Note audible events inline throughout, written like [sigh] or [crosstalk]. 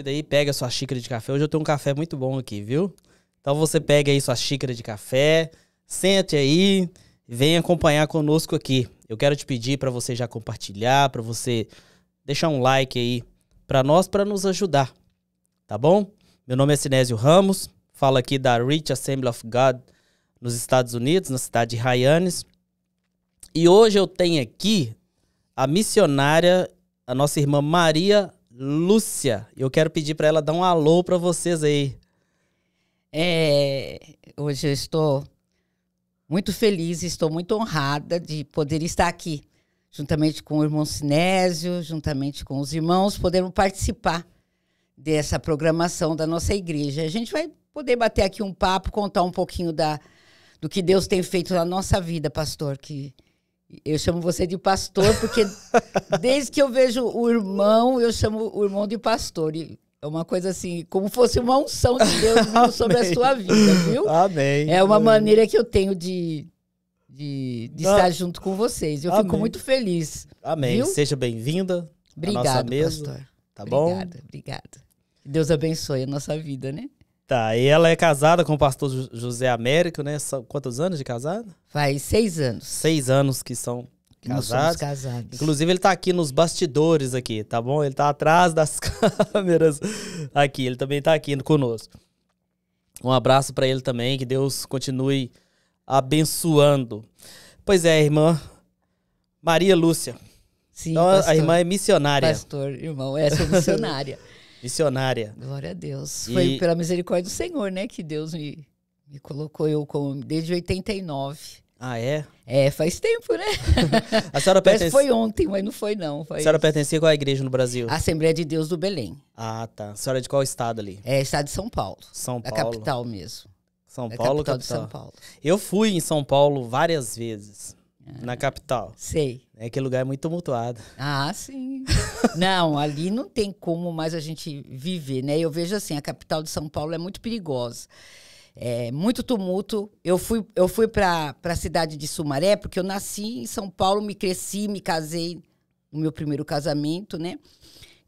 vida aí, pega sua xícara de café. Hoje eu tenho um café muito bom aqui, viu? Então você pega aí sua xícara de café, sente aí, vem acompanhar conosco aqui. Eu quero te pedir para você já compartilhar, para você deixar um like aí para nós, para nos ajudar, tá bom? Meu nome é Sinésio Ramos, falo aqui da Rich Assembly of God nos Estados Unidos, na cidade de Hyannis. E hoje eu tenho aqui a missionária, a nossa irmã Maria Lúcia. Eu quero pedir para ela dar um alô para vocês aí. É, hoje eu estou muito feliz, estou muito honrada de poder estar aqui, juntamente com o irmão Sinésio, juntamente com os irmãos, podemos participar dessa programação da nossa igreja. A gente vai poder bater aqui um papo, contar um pouquinho da, do que Deus tem feito na nossa vida, pastor, que eu chamo você de pastor porque [laughs] desde que eu vejo o irmão, eu chamo o irmão de pastor. E é uma coisa assim, como fosse uma unção de Deus [laughs] sobre a sua vida, viu? Amém. É uma maneira que eu tenho de, de, de ah. estar junto com vocês. Eu Amém. fico muito feliz. Amém. Viu? Seja bem-vinda. Obrigado, nossa mesa, pastor. Tá bom? Obrigada, obrigada. Deus abençoe a nossa vida, né? Tá, e ela é casada com o pastor José Américo, né? São quantos anos de casada? Faz seis anos. Seis anos que são casados. casados. Inclusive, ele tá aqui nos bastidores aqui, tá bom? Ele tá atrás das [laughs] câmeras aqui, ele também tá aqui conosco. Um abraço para ele também, que Deus continue abençoando. Pois é, irmã Maria Lúcia. Sim, então, pastor, a irmã é missionária. Pastor, irmão, essa é missionária. [laughs] Missionária. Glória a Deus. E... Foi pela misericórdia do Senhor, né, que Deus me, me colocou eu como desde 89. Ah, é? É, faz tempo, né? [laughs] a senhora pertence... Mas foi ontem, mas não foi não. Foi... A senhora pertencia a qual igreja no Brasil? A Assembleia de Deus do Belém. Ah, tá. A senhora é de qual estado ali? É, estado de São Paulo. São Paulo. A capital mesmo. São Paulo, capital, capital de São Paulo. Eu fui em São Paulo várias vezes. É. na capital. Sei. É que lugar é muito tumultuado. Ah, sim. [laughs] não, ali não tem como mais a gente viver, né? Eu vejo assim, a capital de São Paulo é muito perigosa. É, muito tumulto. Eu fui, eu fui para a cidade de Sumaré, porque eu nasci em São Paulo, me cresci, me casei no meu primeiro casamento, né?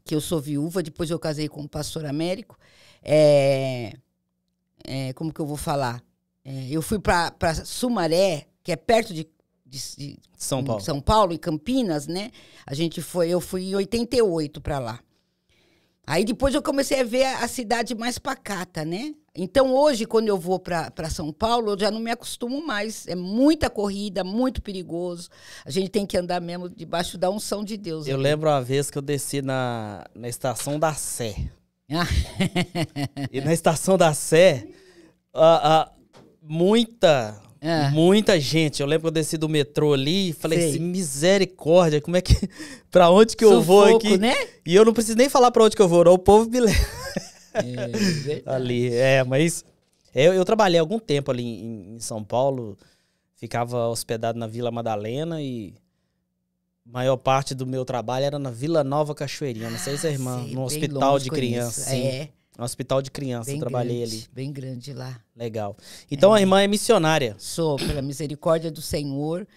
Que eu sou viúva, depois eu casei com o pastor Américo. É, é como que eu vou falar? É, eu fui para Sumaré, que é perto de de, de São, Paulo. São Paulo e Campinas, né? A gente foi, eu fui em 88 para lá. Aí depois eu comecei a ver a, cidade mais pacata, né? Então hoje, quando eu vou para São Paulo, eu já não me acostumo mais. É muita corrida, muito perigoso. A gente tem que andar mesmo debaixo da unção de Deus. Eu né? lembro uma vez que eu desci na, na estação da Sé. Ah. e na estação da Sé, a, a, muita é. Muita gente. Eu lembro que eu desci do metrô ali e falei Sei. assim, misericórdia, como é que. [laughs] pra onde que Sufoco, eu vou aqui? Né? E eu não preciso nem falar pra onde que eu vou, não. O povo me [laughs] leva. É, ali, é, mas. Eu, eu, trabalhei algum tempo ali em, em, São Paulo, ficava hospedado na Vila Madalena e maior parte do meu trabalho era na Vila Nova Cachoeirinha, não sei se é ah, irmã, ah, no hospital de criança. Sim. É. Um hospital de criança, bem eu trabalhei grande, ali. Bem grande lá. Legal. Então é. a irmã é missionária. Sou, pela misericórdia do Senhor.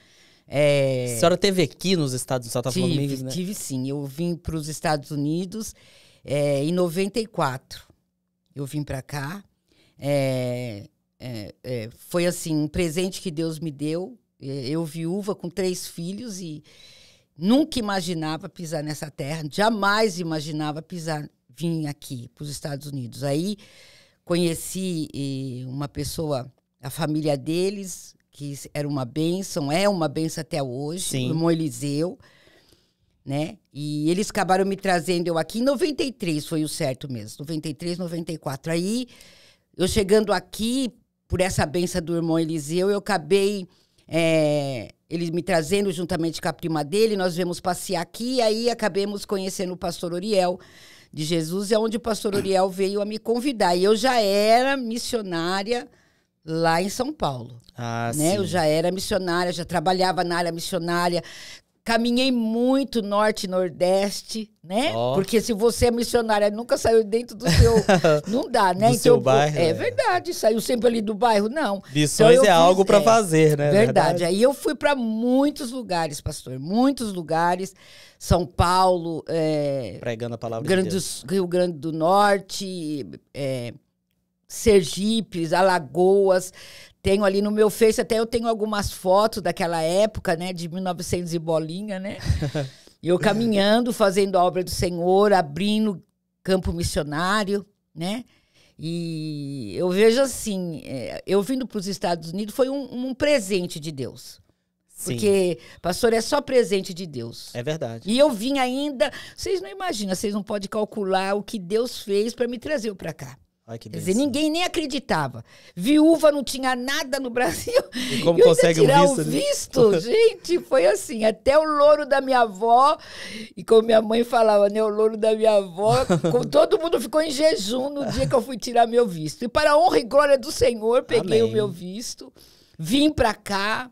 É... A senhora teve aqui nos Estados Unidos? Tive, né? tive sim. Eu vim para os Estados Unidos é, em 94. Eu vim para cá. É, é, é, foi assim, um presente que Deus me deu. É, eu viúva com três filhos e nunca imaginava pisar nessa terra. Jamais imaginava pisar vim aqui para os Estados Unidos. Aí conheci eh, uma pessoa, a família deles, que era uma benção, é uma benção até hoje, Sim. o irmão Eliseu, né? E eles acabaram me trazendo eu aqui em 93, foi o certo mesmo, 93, 94. Aí, eu chegando aqui, por essa benção do irmão Eliseu, eu acabei é, eh, ele me trazendo juntamente com a prima dele, nós viemos passear aqui, e aí acabemos conhecendo o pastor Oriel, de Jesus é onde o pastor Uriel veio a me convidar. E eu já era missionária lá em São Paulo. Ah, né? Sim. Eu já era missionária, já trabalhava na área missionária, Caminhei muito norte e nordeste, né? Oh. Porque se você é missionária, nunca saiu dentro do seu. [laughs] não dá, né? Do então, seu bairro. É, é, verdade, saiu sempre ali do bairro, não. Missões então, é fiz, algo para é, fazer, né? Verdade. verdade. Aí eu fui para muitos lugares, pastor, muitos lugares. São Paulo. É, Pregando a palavra grandes de Deus. Rio Grande do Norte, é, Sergipe, Alagoas. Tenho ali no meu Face, até eu tenho algumas fotos daquela época, né? De 1900 e bolinha, né? [laughs] E eu caminhando, fazendo a obra do Senhor, abrindo campo missionário, né? E eu vejo assim, é, eu vindo para os Estados Unidos foi um, um presente de Deus. Sim. Porque, pastor, é só presente de Deus. É verdade. E eu vim ainda, vocês não imaginam, vocês não podem calcular o que Deus fez para me trazer para cá. Ai, que Quer dizer, ninguém nem acreditava. Viúva não tinha nada no Brasil. [laughs] E como e consegue tirar um visto? O né? visto? Né? Gente, foi assim. Até o louro da minha avó, e como minha mãe falava, né? O louro da minha avó, [laughs] todo mundo ficou em jejum no dia que eu fui tirar meu visto. E para a honra e glória do Senhor, peguei Amém. o meu visto, vim para cá.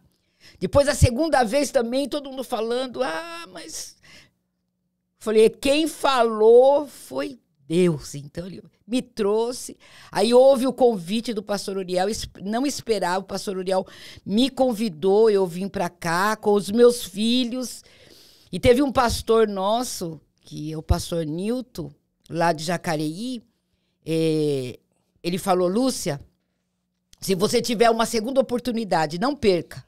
Depois, a segunda vez também, todo mundo falando, ah, mas... Falei, quem falou foi Deus. Então, ele me trouxe. Aí houve o convite do pastor Uriel, não esperava, o pastor Uriel me convidou, eu vim para cá com os meus filhos. E teve um pastor nosso, que é o pastor Nilton, lá de Jacareí, é, ele falou: Lúcia, se você tiver uma segunda oportunidade, não perca.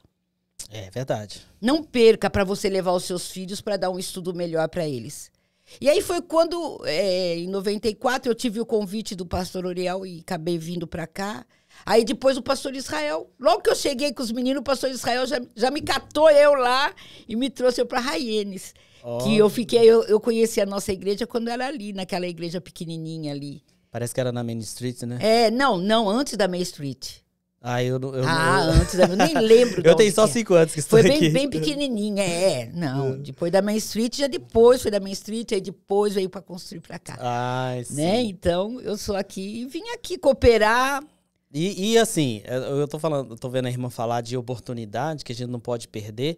É verdade. Não perca para você levar os seus filhos para dar um estudo melhor para eles. E aí foi quando, é, em 94, eu tive o convite do pastor Oriel e acabei vindo para cá. Aí depois o pastor Israel, logo que eu cheguei com os meninos, o pastor Israel já, já me catou eu lá e me trouxe para Raienes. Oh. Que eu fiquei, eu, eu conheci a nossa igreja quando era ali, naquela igreja pequenininha ali. Parece que era na Main Street, né? É, não, não, antes da Main Street. Ah, eu não. Eu ah, antes, eu nem lembro. [laughs] eu tenho só é. cinco anos que estou Foi bem, bem pequenininha, é. Não, é. depois da Main Street, já depois foi da Main Street, aí depois veio para construir para cá. Ah, sim. Né? Então, eu sou aqui e vim aqui cooperar. E, e assim, é, eu tô falando, eu tô vendo a irmã falar de oportunidade que a gente não pode perder.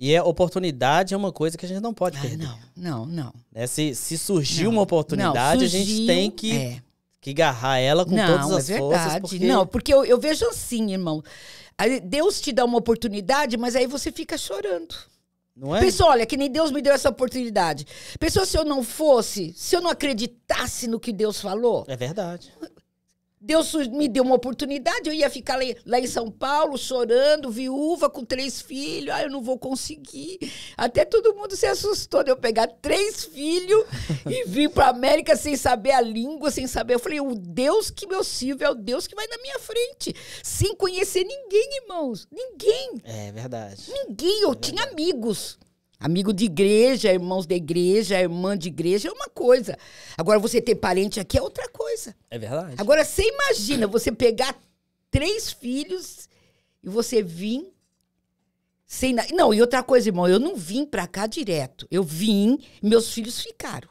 E é oportunidade é uma coisa que a gente não pode ah, perder. Não, não, não. É, se, se surgiu não, uma oportunidade, não, surgiu, a gente tem que. É que agarrar ela com não, todas é as é verdade. forças. Porque... Não, porque eu, eu vejo assim, irmão. Deus te dá uma oportunidade, mas aí você fica chorando. Não é? olha, que nem Deus me deu essa oportunidade. Pessoal, se eu não fosse, se eu não acreditasse no que Deus falou? É verdade. Deus me deu uma oportunidade, eu ia ficar lá em São Paulo chorando, viúva, com três filhos. Ah, eu não vou conseguir. Até todo mundo se assustou de eu pegar três filhos e vir para a América sem saber a língua, sem saber. Eu falei, o Deus que meu sirvo é o Deus que vai na minha frente, sem conhecer ninguém, irmãos. Ninguém. É verdade. Ninguém. Eu é verdade. tinha amigos. Amigo de igreja, irmãos da igreja, irmã de igreja é uma coisa. Agora, você ter parente aqui é outra coisa. É verdade. Agora, você imagina você pegar três filhos e você vir sem nada. Não, e outra coisa, irmão, eu não vim pra cá direto. Eu vim, meus filhos ficaram.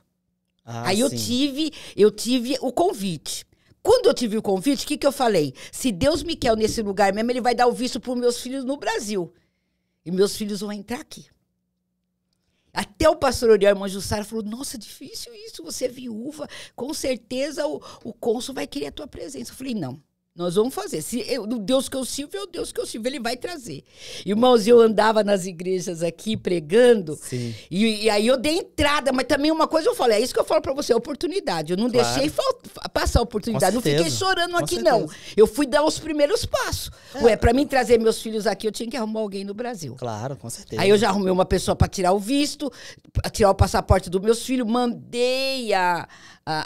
Ah, Aí sim. eu tive, eu tive o convite. Quando eu tive o convite, o que, que eu falei? Se Deus me quer nesse lugar mesmo, ele vai dar o visto para meus filhos no Brasil. E meus filhos vão entrar aqui. Até o pastor Oriol Irmã Jussara falou: Nossa, difícil isso, você é viúva, com certeza o, o cônsul vai querer a tua presença. Eu falei: Não, nós vamos fazer. Se eu, o Deus que eu sirvo é o Deus que eu sirvo, ele vai trazer. Irmãos, eu andava nas igrejas aqui pregando, e, e, aí eu dei entrada, mas também uma coisa eu falei, é isso que eu falo para você, é oportunidade. Eu não claro. deixei passar a oportunidade, não fiquei chorando Com aqui certeza. não. Eu fui dar os primeiros passos. É. Ué, para mim trazer meus filhos aqui, eu tinha que arrumar alguém no Brasil. Claro, com certeza. Aí eu já arrumei uma pessoa para tirar o visto, tirar o passaporte dos meus filhos, mandei a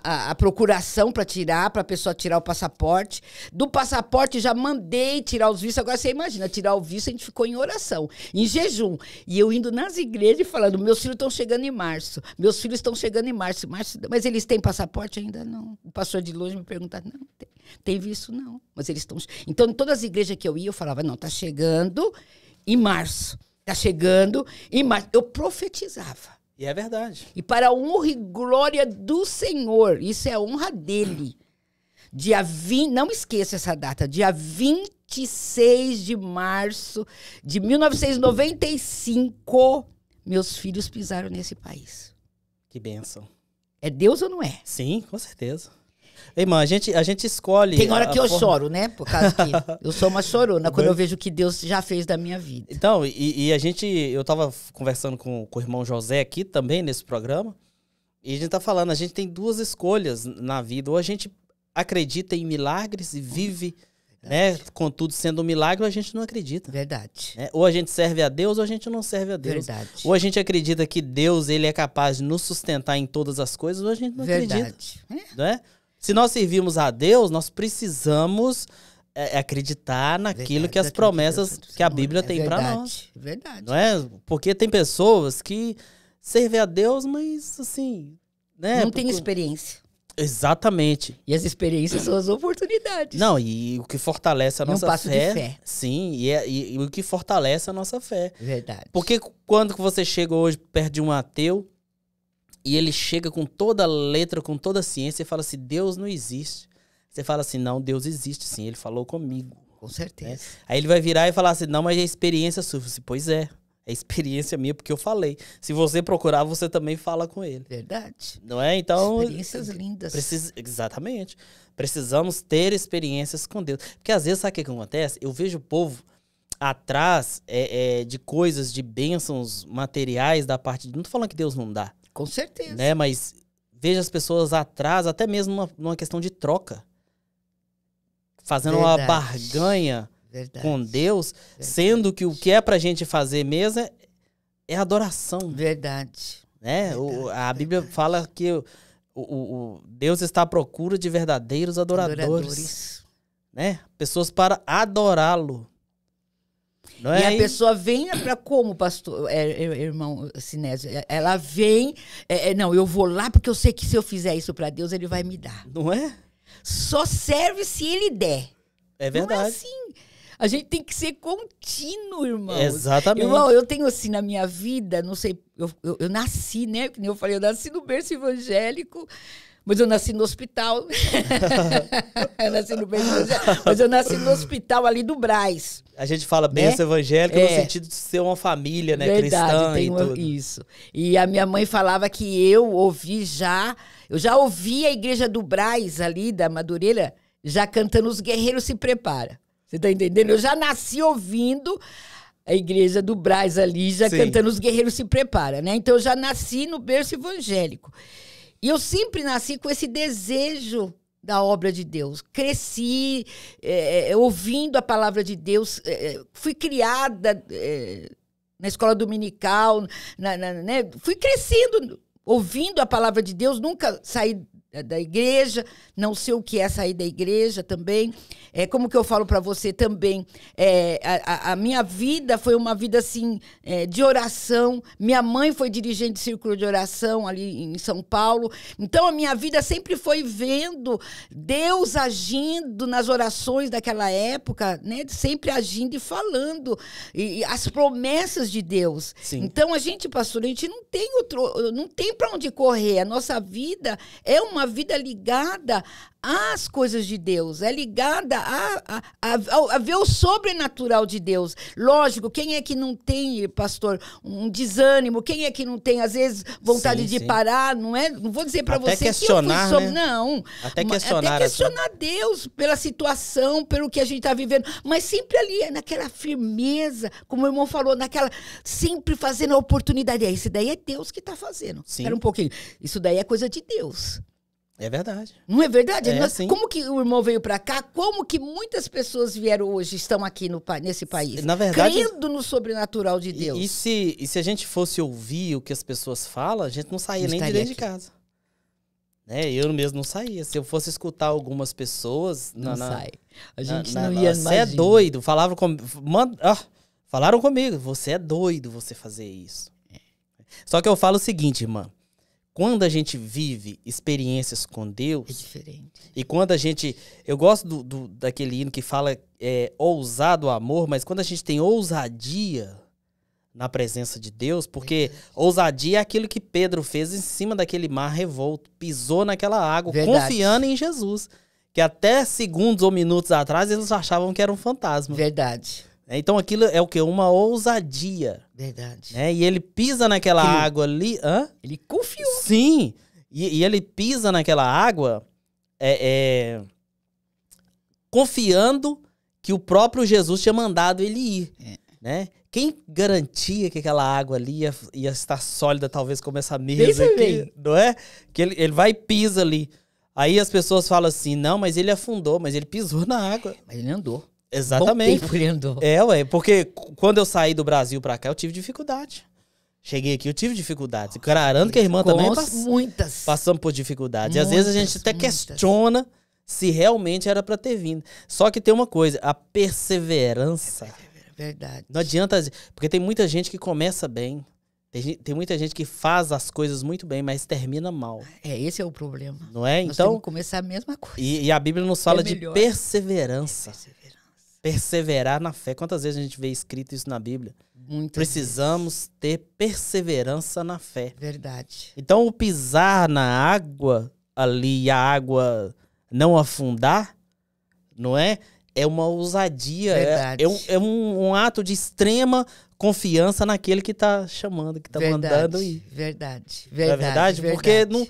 a, a, procuração para tirar, para a pessoa tirar o passaporte. Do passaporte já mandei tirar os vistos. Agora você imagina, tirar o visto a gente ficou em oração, em jejum. E eu indo nas igrejas e falando: meus filhos estão chegando em março, meus filhos estão chegando em março, março. Mas eles têm passaporte ainda? Não. O pastor de longe me pergunta: não, tem, tem visto? Não. Mas eles estão. Então, em todas as igrejas que eu ia, eu falava: não, está chegando em março. está chegando em março. Eu profetizava. E é verdade. E para a honra e glória do Senhor, isso é honra dele. Dia 20, não esqueça essa data, dia 26 de março de 1995, meus filhos pisaram nesse país. Que bênção. É Deus ou não é? Sim, com certeza. Ei, mano, a gente, a gente escolhe. Tem hora que eu forma... choro, né? Por causa que [laughs] eu sou uma chorona quando eu vejo o que Deus já fez da minha vida. Então, e, e a gente. Eu tava conversando com, com o irmão José aqui também nesse programa. E a gente tá falando, a gente tem duas escolhas na vida. Ou a gente acredita em milagres e vive. Verdade. Né? Contudo, sendo um milagre, a gente não acredita. Verdade. Né? Ou a gente serve a Deus ou a gente não serve a Deus. Verdade. Ou a gente acredita que Deus ele é capaz de nos sustentar em todas as coisas ou a gente não Verdade. acredita. Verdade. É? Né? Se nós servirmos a Deus, nós precisamos é, é acreditar naquilo verdade, que as promessas que a Bíblia é tem para nós. Verdade. Não é? Porque tem pessoas que servem a Deus, mas assim, né? Não tem experiência. Exatamente. E as experiências são as oportunidades. Não, e o que fortalece a é nossa um passo fé. De fé. Sim, e, é, e, e o que fortalece a nossa fé. Verdade. Porque quando você chega hoje perto de um ateu, e ele chega com toda a letra, com toda a ciência e fala assim: Deus não existe. Você fala assim: não, Deus existe sim, ele falou comigo. Com certeza. Né? Aí ele vai virar e falar assim: não, mas é experiência sua. Assim, pois é, é experiência minha porque eu falei. Se você procurar, você também fala com ele. Verdade. Não é? Então. Experiências eh, lindas. Precisa, exatamente. Precisamos ter experiências com Deus. Porque às vezes, sabe o que acontece? Eu vejo o povo atrás é, é, de coisas, de bênçãos materiais da parte de. Não tô falando que Deus não dá. Com certeza. Né? Mas veja as pessoas atrás, até mesmo numa, numa questão de troca. Fazendo Verdade. uma barganha Verdade. com Deus, Verdade. sendo que o que é pra gente fazer mesmo é, é adoração. Verdade. Né? O, a Bíblia fala que o, o, o, Deus está à procura de verdadeiros adoradores. adoradores. Né? Pessoas para adorá-lo. Não e é a pessoa vem é para como, pastor, é, é irmão Sinésio? Ela vem, é, não, eu vou lá porque eu sei que se eu fizer isso para Deus, ele vai me dar. Não é? Só serve se ele der. É verdade. Não é assim. A gente tem que ser contínuo, irmão. Exatamente. Irmão, eu tenho assim na minha vida, não sei, eu, eu, eu nasci, né? Que nem eu falei, eu nasci no berço evangélico. Mas eu nasci no hospital. [laughs] eu nasci no Bem mas eu nasci no hospital ali do Braz. A gente fala bênção né? evangélica é. no sentido de ser uma família, né? Verdade, cristã e tudo. Isso. E a minha mãe falava que eu ouvi já, eu já ouvi a igreja do Braz ali, da Madureira, já cantando Os Guerreiros Se Prepara. Você tá entendendo? Eu já nasci ouvindo a igreja do Braz ali, já Sim. cantando Os Guerreiros Se Prepara, né? Então eu já nasci no berço evangélico. E eu sempre nasci com esse desejo da obra de Deus. Cresci é, é ouvindo a palavra de Deus, é, é, fui criada é, na escola dominical, na, na, né? fui crescendo ouvindo a palavra de Deus, nunca saí da igreja, não sei o que é sair da igreja também. É como que eu falo para você também, é, a, a, minha vida foi uma vida assim é, de oração. Minha mãe foi dirigente de círculo de oração ali em São Paulo. Então a minha vida sempre foi vendo Deus agindo nas orações daquela época, né? Sempre agindo e falando e, e as promessas de Deus. Sim. Então a gente, pastor, a gente não tem outro, não tem para onde correr. A nossa vida é uma uma vida ligada às coisas de Deus, é ligada a, a, a, a, ver o sobrenatural de Deus. Lógico, quem é que não tem, pastor, um desânimo? Quem é que não tem, às vezes, vontade sim, de sim. parar? Não é? Não vou dizer para você questionar, que eu fui sobre... né? Não. Até questionar. Até questionar Deus pela situação, pelo que a gente está vivendo. Mas sempre ali, é naquela firmeza, como o irmão falou, naquela. Sempre fazendo a oportunidade. É, esse daí é Deus que está fazendo. Sim. Espera um pouquinho. Isso daí é coisa de Deus. É verdade. Não é verdade? É, Nós, como que o irmão veio para cá? Como que muitas pessoas vieram hoje, estão aqui no, nesse país? Na verdade. Crendo no sobrenatural de Deus. E, e, se, e se a gente fosse ouvir o que as pessoas falam, a gente não saía nem de dentro de casa. é? Eu mesmo não saía. Se eu fosse escutar algumas pessoas. Não na, sai. A gente na, não ia Você é doido. Falava com, manda, ah, falaram comigo. Você é doido você fazer isso. É. Só que eu falo o seguinte, irmã quando a gente vive experiências com Deus. É diferente. E quando a gente. Eu gosto do, do daquele hino que fala é, ousado amor, mas quando a gente tem ousadia na presença de Deus, porque Verdade. ousadia é aquilo que Pedro fez em cima daquele mar revolto, pisou naquela água, Verdade. confiando em Jesus. Que até segundos ou minutos atrás eles achavam que era um fantasma. Verdade. Né? Então aquilo é o quê? Uma ousadia. Verdade. Né? E ele pisa naquela água ali. Hã? Ele confiou. Sim. E, e ele pisa naquela água é, é, confiando que o próprio Jesus tinha mandado ele ir. É. Né? Quem garantia que aquela água ali ia, ia estar sólida, talvez como essa mesa aqui, bem. não é? Que ele, ele vai e pisa ali. Aí as pessoas falam assim, não, mas ele afundou, mas ele pisou na água. Mas ele andou. Exatamente. Bom é, ué, porque quando eu saí do Brasil pra cá, eu tive dificuldade. Cheguei aqui, eu tive dificuldades. Garanto que a irmã também passou. Muitas. Passamos por dificuldades. Muitas, e às vezes a gente até muitas. questiona se realmente era para ter vindo. Só que tem uma coisa, a perseverança. É verdade. Não adianta. Porque tem muita gente que começa bem. Tem, tem, muita gente que faz as coisas muito bem, mas termina mal. É, esse é o problema. Não é? Nós então. começar a mesma coisa. E, e a Bíblia nos fala é de perseverança. É perseverança perseverar na fé. Quantas vezes a gente vê escrito isso na Bíblia? Muitas Precisamos vezes. ter perseverança na fé. Verdade. Então, o pisar na água ali e a água não afundar, não é? É uma ousadia, Verdade. é, é, um, é um, um, ato de extrema confiança naquele que está chamando, que está mandando. E... Verdade, verdade, é verdade, verdade. Porque não,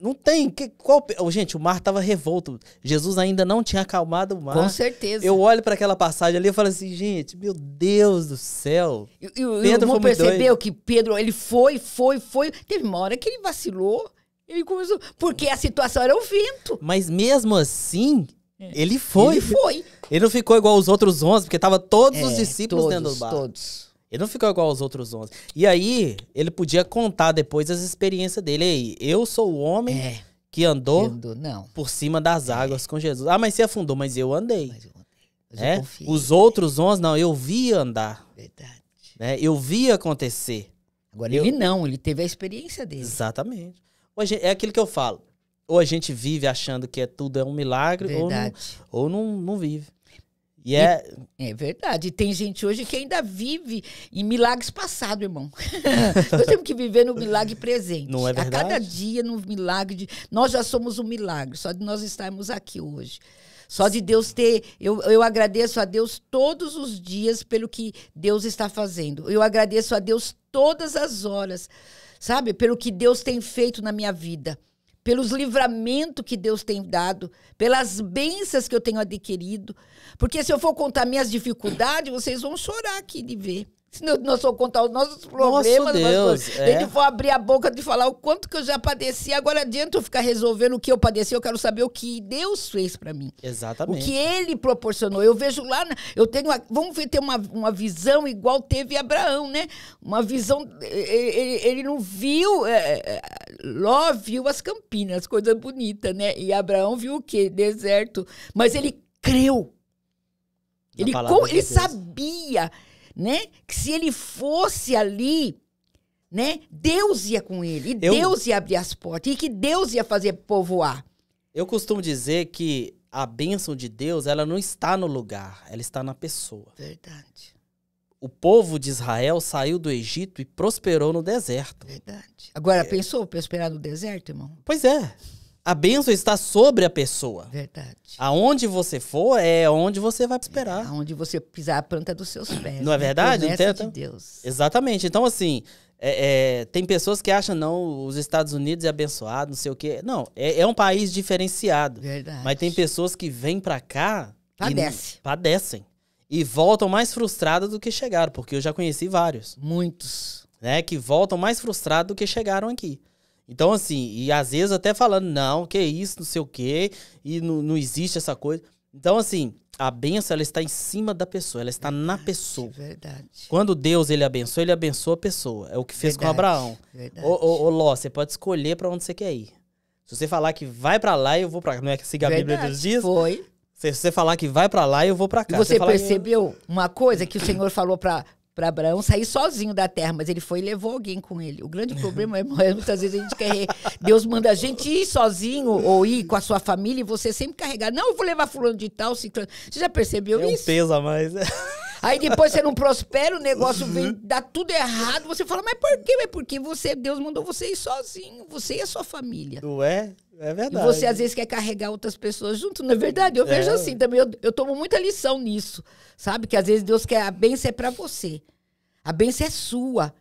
não tem. Que, qual, gente, o mar estava revolto. Jesus ainda não tinha acalmado o mar. Com certeza. Eu olho para aquela passagem ali e falo assim, gente, meu Deus do céu. E, e, Pedro o irmão percebeu que Pedro, ele foi, foi, foi. Teve uma hora que ele vacilou. Ele começou. Porque a situação era o vento. Mas mesmo assim, é. ele foi. Ele foi. Ele não ficou igual os outros 11, porque tava todos é, os discípulos todos, dentro do barco. Todos. Ele não ficou igual aos outros 11. E aí, ele podia contar depois as experiências dele. aí. eu sou o homem é. que andou, andou por cima das é. águas com Jesus. Ah, mas você afundou, mas eu andei. Mas eu, mas é? eu Os outros 11, não, eu vi andar. Verdade. Né? Eu vi acontecer. Agora, eu... ele não, ele teve a experiência dele. Exatamente. Hoje, é aquilo que eu falo. Ou a gente vive achando que é tudo é um milagre, Verdade. ou, não, ou não, não vive. E é... é verdade. Tem gente hoje que ainda vive em milagres passados, irmão. [laughs] nós temos que viver no milagre presente. Não é verdade? A cada dia, no milagre. De... Nós já somos um milagre, só de nós estarmos aqui hoje. Só de Deus ter. Eu, eu agradeço a Deus todos os dias pelo que Deus está fazendo. Eu agradeço a Deus todas as horas, sabe? Pelo que Deus tem feito na minha vida pelos livramentos que Deus tem dado, pelas bênçãos que eu tenho adquirido. Porque se eu for contar minhas dificuldades, vocês vão chorar aqui de ver. Se nós, nós vamos contar os nossos problemas, Deus, nós, é. abrir a boca de falar o quanto que eu já padeci. Agora adianta eu ficar resolvendo o que eu padeci, eu quero saber o que Deus fez para mim. Exatamente. O que ele proporcionou. Eu vejo lá, eu tenho, uma, vamos ver, ter uma, uma visão igual teve Abraão, né? Uma visão, ele, ele não viu, é, é, é, Ló viu as Campinas, coisa bonita, né? E Abraão viu o quê? Deserto. Mas ele creu. ele, ele sabia né? Que se ele fosse ali, né? Deus ia com ele, e eu, Deus ia abrir as portas, e que Deus ia fazer povoar. Eu costumo dizer que a bênção de Deus, ela não está no lugar, ela está na pessoa. Verdade. O povo de Israel saiu do Egito e prosperou no deserto. Verdade. Agora, é. pensou prosperar no deserto, irmão? Pois é a bênção está sobre a pessoa. Verdade. Aonde você for é onde você vai esperar. É, aonde você pisar a planta dos seus pés. Não né? é verdade? Né? Então, de Deus. Exatamente. Então, assim, é, é, tem pessoas que acham, não, os Estados Unidos é abençoado, não sei o quê. Não, é, é um país diferenciado. Verdade. Mas tem pessoas que vêm para cá... Padecem. E padecem. E voltam mais frustradas do que chegaram, porque eu já conheci vários. Muitos. Né, que voltam mais frustrados do que chegaram aqui. Então, assim, e às vezes até falando, não, que isso, não sei o quê, e não, não existe essa coisa. Então, assim, a benção, ela está em cima da pessoa, ela está verdade, na pessoa. Verdade. Quando Deus, ele abençoa, ele abençoa a pessoa. É o que fez verdade, com Abraão. Verdade. Ô, ô, ô, Ló, você pode escolher para onde você quer ir. Se você falar que vai para lá, eu vou para cá. Não é que siga a Bíblia dos dias? Foi. Se você falar que vai para lá, eu vou para cá. E você, você percebeu que... uma coisa que o Senhor falou para para Abraão sair sozinho da terra, mas ele foi e levou alguém com ele. O grande problema é, é muitas vezes a gente quer. Deus manda a gente ir sozinho ou ir com a sua família e você sempre carregar. Não, eu vou levar fulano de tal, ciclano. Você já percebeu é isso? É um peso a mais. Né? [laughs] Aí depois você não prospera, o negócio vem, uhum. dá tudo errado. Você fala, mas por quê? É porque você, Deus mandou você ir sozinho, você e a sua família. Não é? É verdade. E você às vezes quer carregar outras pessoas junto, não é verdade? Eu vejo é. assim também, eu, eu tomo muita lição nisso, sabe? Que às vezes Deus quer, a bênção é para você, a bênção é sua.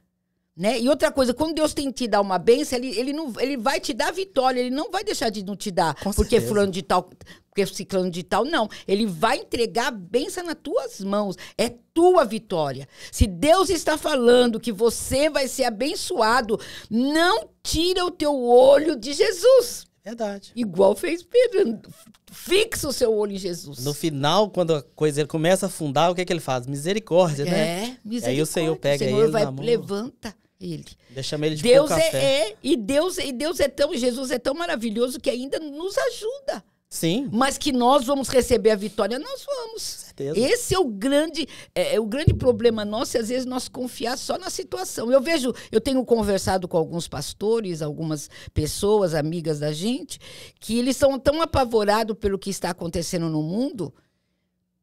Né? E outra coisa, quando Deus tem te dar uma benção, ele, ele, não, ele vai te dar vitória, ele não vai deixar de não te dar, Com porque certeza. fulano de tal, porque ciclano de tal, não. Ele vai entregar a benção nas tuas mãos. É tua vitória. Se Deus está falando que você vai ser abençoado, não tira o teu olho de Jesus. Verdade. Igual fez Pedro. Fixa o seu olho em Jesus. No final, quando a coisa começa a afundar, o que, é que ele faz? Misericórdia, né? é, né? Misericórdia. E aí o Senhor pega o Senhor ele vai, levanta ele. Ainda ele de Deus é, é, e Deus e Deus é tão Jesus é tão maravilhoso que ainda nos ajuda. Sim. Mas que nós vamos receber a vitória, nós vamos. Certeza. Esse é o grande é, é o grande problema nosso, e é, às vezes nós confiar só na situação. Eu vejo, eu tenho conversado com alguns pastores, algumas pessoas, amigas da gente, que eles são tão apavorados pelo que está acontecendo no mundo,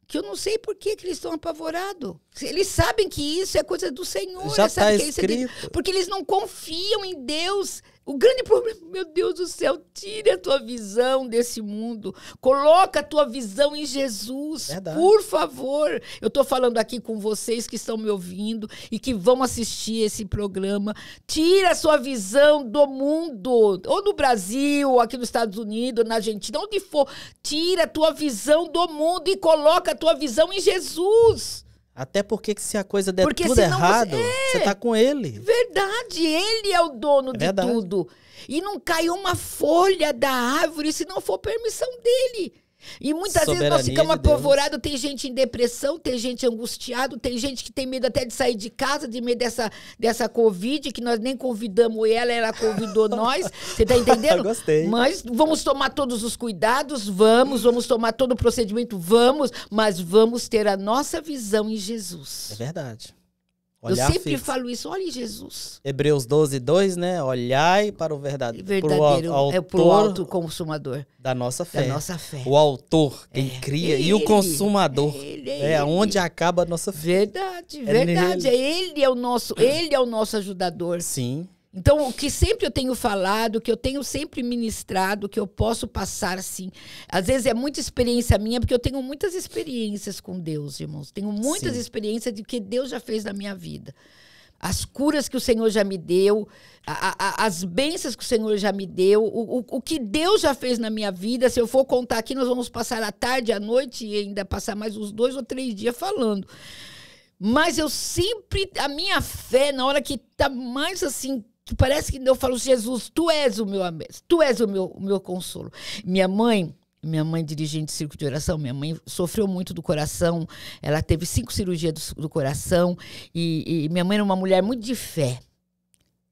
que eu não sei por que, que eles estão apavorados. Eles sabem que isso é coisa do Senhor. Já está é escrito. É porque eles não confiam em Deus. O grande problema, meu Deus do céu, tire a tua visão desse mundo. Coloca a tua visão em Jesus, Verdade. por favor. Eu estou falando aqui com vocês que estão me ouvindo e que vão assistir esse programa. Tira a sua visão do mundo, ou no Brasil, ou aqui nos Estados Unidos, ou na Argentina, onde for. Tira a tua visão do mundo e coloca a tua visão em Jesus. Até porque se a coisa der porque tudo errado, é. você é, tá com ele. Verdade, ele é o dono é de tudo. E não cai uma folha da árvore se não for permissão dele. E muitas Soberania vezes nós ficamos de apavorados, tem gente em depressão, tem gente angustiado, tem gente que tem medo até de sair de casa, de medo dessa, dessa Covid, que nós nem convidamos ela, ela convidou nós. Você tá entendendo? [laughs] Gostei. Mas vamos tomar todos os cuidados, vamos, vamos tomar todo o procedimento, vamos, mas vamos ter a nossa visão em Jesus. É verdade. Olhar eu sempre fixo. falo isso, olhe Jesus. Hebreus 12, 2, né? Olhai para o verdadeiro, verdadeiro é autor, é o alto consumador da nossa fé. Da nossa fé. O autor, quem é. cria, ele, e o consumador. Ele, é ele, é onde acaba a nossa fé. Verdade, é verdade. É ele é o nosso, ele é o nosso ajudador. Sim. Então, o que sempre eu tenho falado, que eu tenho sempre ministrado, que eu posso passar, sim. Às vezes é muita experiência minha, porque eu tenho muitas experiências com Deus, irmãos. Tenho muitas sim. experiências de que Deus já fez na minha vida as curas que o Senhor já me deu, a, a, as bênçãos que o Senhor já me deu, o, o, o, que Deus já fez na minha vida. Se eu for contar aqui, nós vamos passar a tarde, a noite e ainda passar mais uns dois ou três dias falando. Mas eu sempre, a minha fé, na hora que está mais assim, que parece que eu falo, Jesus, tu és o meu amigo, tu és o meu, o meu consolo. Minha mãe, minha mãe dirigente de circo de oração, minha mãe sofreu muito do coração, ela teve cinco cirurgias do, do coração, e, e minha mãe era uma mulher muito de fé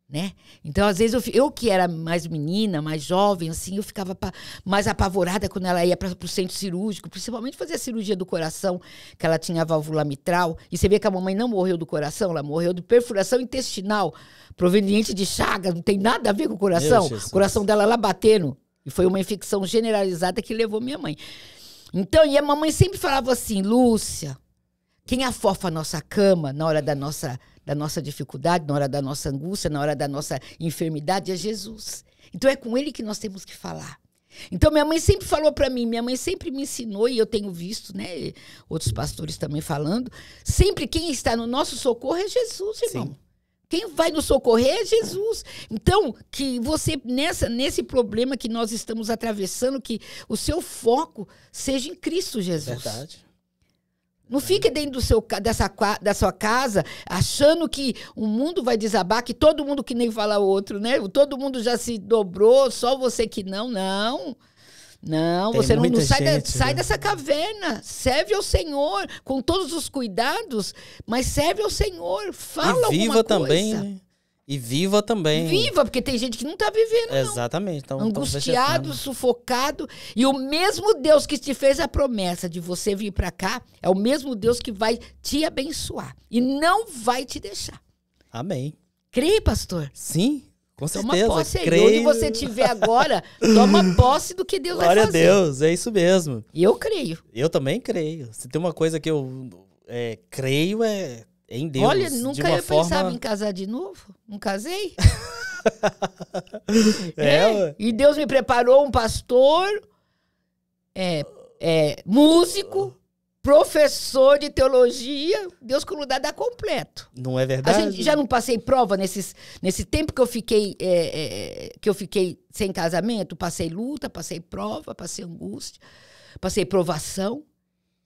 né? Então, às vezes, eu, eu que era mais menina, mais jovem, assim, eu ficava mais apavorada quando ela ia para o centro cirúrgico, principalmente fazer a cirurgia do coração, que ela tinha válvula mitral. E você vê que a mamãe não morreu do coração, ela morreu de perfuração intestinal, proveniente de chaga não tem nada a ver com o coração. O coração dela lá batendo. E foi uma infecção generalizada que levou minha mãe. Então, e a mamãe sempre falava assim, Lúcia, quem afofa a nossa cama na hora da nossa da nossa dificuldade, na hora da nossa angústia, na hora da nossa enfermidade, é Jesus. Então é com Ele que nós temos que falar. Então minha mãe sempre falou para mim, minha mãe sempre me ensinou e eu tenho visto, né, outros pastores também falando, sempre quem está no nosso socorro é Jesus, irmão. Sim. Quem vai nos socorrer é Jesus. Então, que você, nessa, nesse problema que nós estamos atravessando, que o seu foco seja em Cristo Jesus. Verdade. Não fique dentro do seu, dessa, da sua casa achando que o mundo vai desabar, que todo mundo que nem fala outro, né? Todo mundo já se dobrou, só você que não, não. Não, Tem você não, não sai, gente, da, sai dessa caverna. Serve ao Senhor com todos os cuidados, mas serve ao Senhor. Fala e viva alguma coisa. também, né? E viva também. Viva, porque tem gente que não está vivendo. Exatamente. Então, então Angustiado, sufocado. E o mesmo Deus que te fez a promessa de você vir para cá é o mesmo Deus que vai te abençoar e não vai te deixar. Amém. creio pastor? Sim, com certeza. Toma posse aí. Creio. Onde você estiver agora, toma posse do que Deus Glória vai fazer. Glória a Deus, é isso mesmo. eu creio. Eu também creio. Se tem uma coisa que eu é, creio é em Deus. Olha, nunca eu forma... pensava em casar de novo. Não casei. [laughs] é, é, e Deus me preparou um pastor, é, é, músico, professor de teologia. Deus com o lugar dá completo. Não é verdade? Gente, já não passei prova nesses, nesse tempo que eu fiquei é, é, é, que eu fiquei sem casamento. Passei luta, passei prova, passei angústia, passei provação.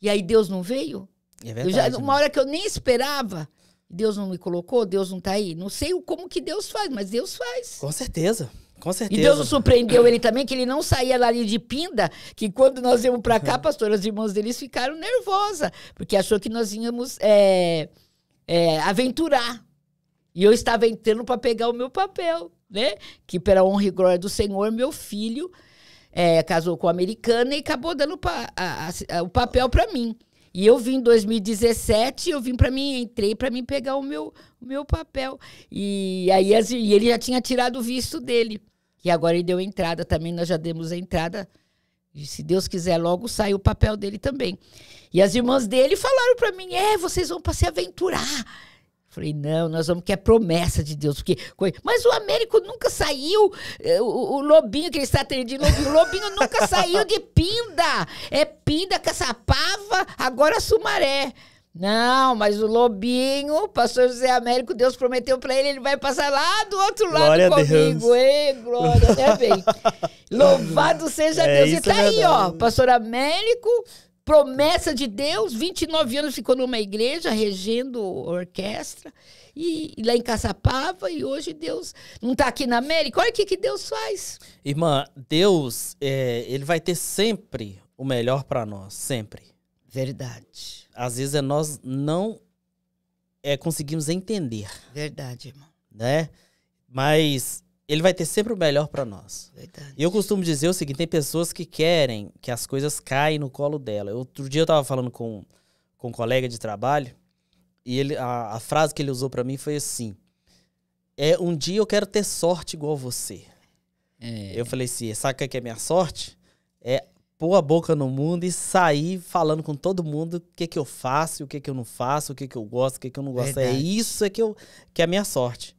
E aí Deus não veio? É verdade, já, uma né? hora que eu nem esperava, Deus não me colocou, Deus não está aí. Não sei como que Deus faz, mas Deus faz. Com certeza. Com certeza. E Deus o surpreendeu ele também, que ele não saía dali de pinda, que quando nós íamos para cá, [laughs] pastor, as irmãs deles ficaram nervosas, porque achou que nós íamos é, é, aventurar. E eu estava entrando para pegar o meu papel, né? Que pela honra e glória do Senhor, meu filho é, casou com a americana e acabou dando pa, a, a, a, o papel para mim. E eu vim em 2017, eu vim para mim, entrei para mim pegar o meu, o meu papel. E aí assim, e ele já tinha tirado o visto dele. E agora ele deu entrada também, nós já demos a entrada. E se Deus quiser, logo sai o papel dele também. E as irmãs dele falaram para mim: é, vocês vão para se aventurar. Falei, não, nós vamos que é promessa de Deus. Porque, mas o Américo nunca saiu, eh, o, o lobinho que ele está tendo de o lobinho nunca saiu de Pinda. É Pinda, Caçapava, agora é Sumaré. Não, mas o Lobinho, o pastor José Américo, Deus prometeu para ele, ele vai passar lá do outro lado glória comigo. Ei, glória, né, bem? [laughs] Louvado seja é, Deus. E tá é aí, ó, pastor Américo, promessa de Deus, 29 anos ficou numa igreja regendo orquestra, e, e lá em Caçapava, e hoje Deus não está aqui na América. Olha o que, que Deus faz. Irmã, Deus, é, ele vai ter sempre o melhor para nós, sempre. Verdade. Às vezes é nós não é, conseguimos entender. Verdade, irmão. Né? Mas ele vai ter sempre o melhor para nós. Verdade. E eu costumo dizer o seguinte: tem pessoas que querem que as coisas caem no colo dela. Outro dia eu estava falando com, com um colega de trabalho e ele, a, a frase que ele usou para mim foi assim: é um dia eu quero ter sorte igual você. É. Eu falei assim: sabe o que é, é minha sorte? É pôr a boca no mundo e sair falando com todo mundo o que, é que eu faço, o que, é que eu não faço, o que, que eu gosto, o que, que eu não gosto. Verdade. É isso é que, eu, que é a minha sorte.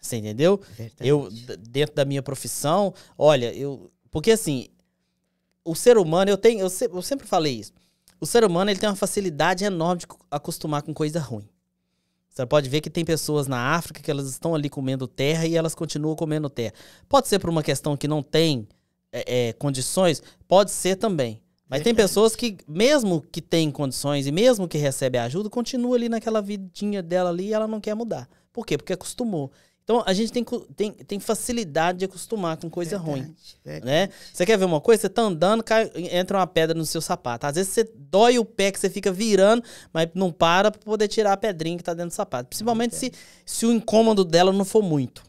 Você entendeu? Verdade. Eu, dentro da minha profissão, olha, eu. Porque assim, o ser humano, eu tenho. Eu, se, eu sempre falei isso. O ser humano ele tem uma facilidade enorme de acostumar com coisa ruim. Você pode ver que tem pessoas na África que elas estão ali comendo terra e elas continuam comendo terra. Pode ser por uma questão que não tem é, é, condições, pode ser também. Mas tem pessoas que, mesmo que tem condições e mesmo que recebe ajuda, continua ali naquela vidinha dela ali e ela não quer mudar. Por quê? Porque acostumou. Então a gente tem, tem, tem facilidade de acostumar com coisa verdade, ruim. Verdade. Né? Você quer ver uma coisa? Você tá andando, cai, entra uma pedra no seu sapato. Às vezes você dói o pé que você fica virando, mas não para para poder tirar a pedrinha que tá dentro do sapato. Principalmente é se, se o incômodo dela não for muito.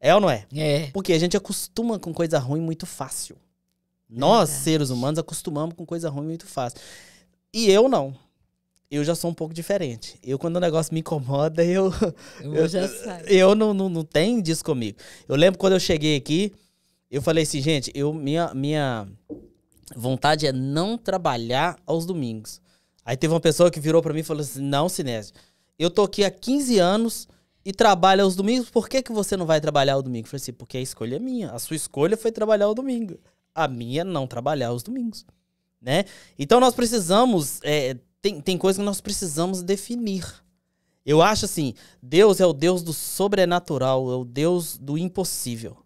É ou não é? É. Porque a gente acostuma com coisa ruim muito fácil. Nós, seres humanos, acostumamos com coisa ruim muito fácil. E eu não eu já sou um pouco diferente. Eu, quando o negócio me incomoda, eu. Eu, já saio. Eu não, não, não tem disso comigo. Eu lembro quando eu cheguei aqui, eu falei assim, gente, eu, minha, minha vontade é não trabalhar aos domingos. Aí teve uma pessoa que virou para mim e falou assim: não, Sinésio, eu tô aqui há 15 anos e trabalho aos domingos, por que, que você não vai trabalhar ao domingo? Eu falei assim: porque a escolha é minha. A sua escolha foi trabalhar ao domingo. A minha é não trabalhar aos domingos. Né? Então nós precisamos é, tem, tem coisa que nós precisamos definir. Eu acho assim, Deus é o Deus do sobrenatural, é o Deus do impossível.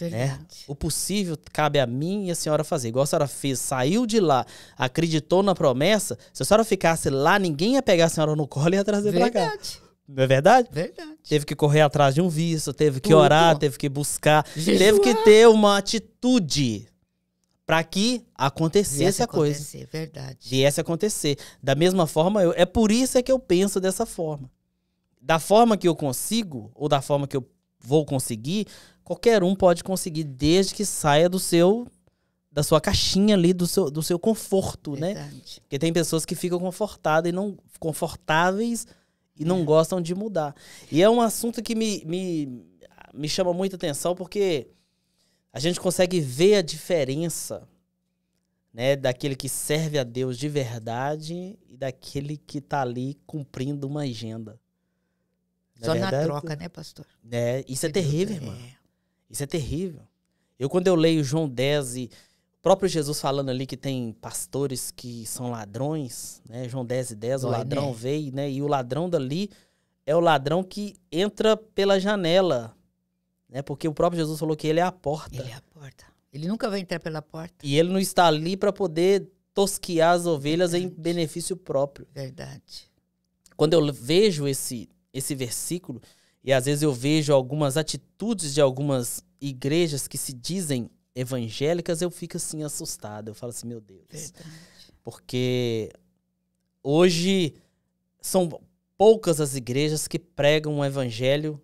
Né? O possível cabe a mim e a senhora fazer. Igual a senhora fez, saiu de lá, acreditou na promessa. Se a senhora ficasse lá, ninguém ia pegar a senhora no colo e ia trazer verdade. pra cá. Não é verdade? Verdade. Teve que correr atrás de um visto, teve que Tudo. orar, teve que buscar, Jejuar. teve que ter uma atitude para que acontecesse a coisa. Verdade. Viesse acontecer. Da mesma forma, eu, é por isso é que eu penso dessa forma. Da forma que eu consigo, ou da forma que eu vou conseguir, qualquer um pode conseguir, desde que saia do seu da sua caixinha ali, do seu, do seu conforto, né? Verdade. né? Porque tem pessoas que ficam confortadas e não confortáveis e não é. gostam de mudar. E é um assunto que me, me, me chama muita atenção, porque a gente consegue ver a diferença né, daquele que serve a Deus de verdade e daquele que está ali cumprindo uma agenda. Não é Só é na troca, né, pastor? É, isso é, é terrível, Deus, É. Isso é terrível. Eu, quando eu leio João 10 e o próprio Jesus falando ali que tem pastores que são ladrões, né? João 10 e 10, Dói, o ladrão né? veio, né? E o ladrão dali é o ladrão que entra pela janela, né? Porque o próprio Jesus falou que ele é a porta. Ele é a porta. Ele nunca vai entrar pela porta. E ele não está ali para poder tosquear as ovelhas Verdade. em benefício próprio. Verdade. Quando eu vejo esse, esse versículo, e às vezes eu vejo algumas atitudes de algumas igrejas que se dizem evangélicas, eu fico assim assustado. Eu falo assim, meu Deus. Verdade. Porque hoje são poucas as igrejas que pregam o um evangelho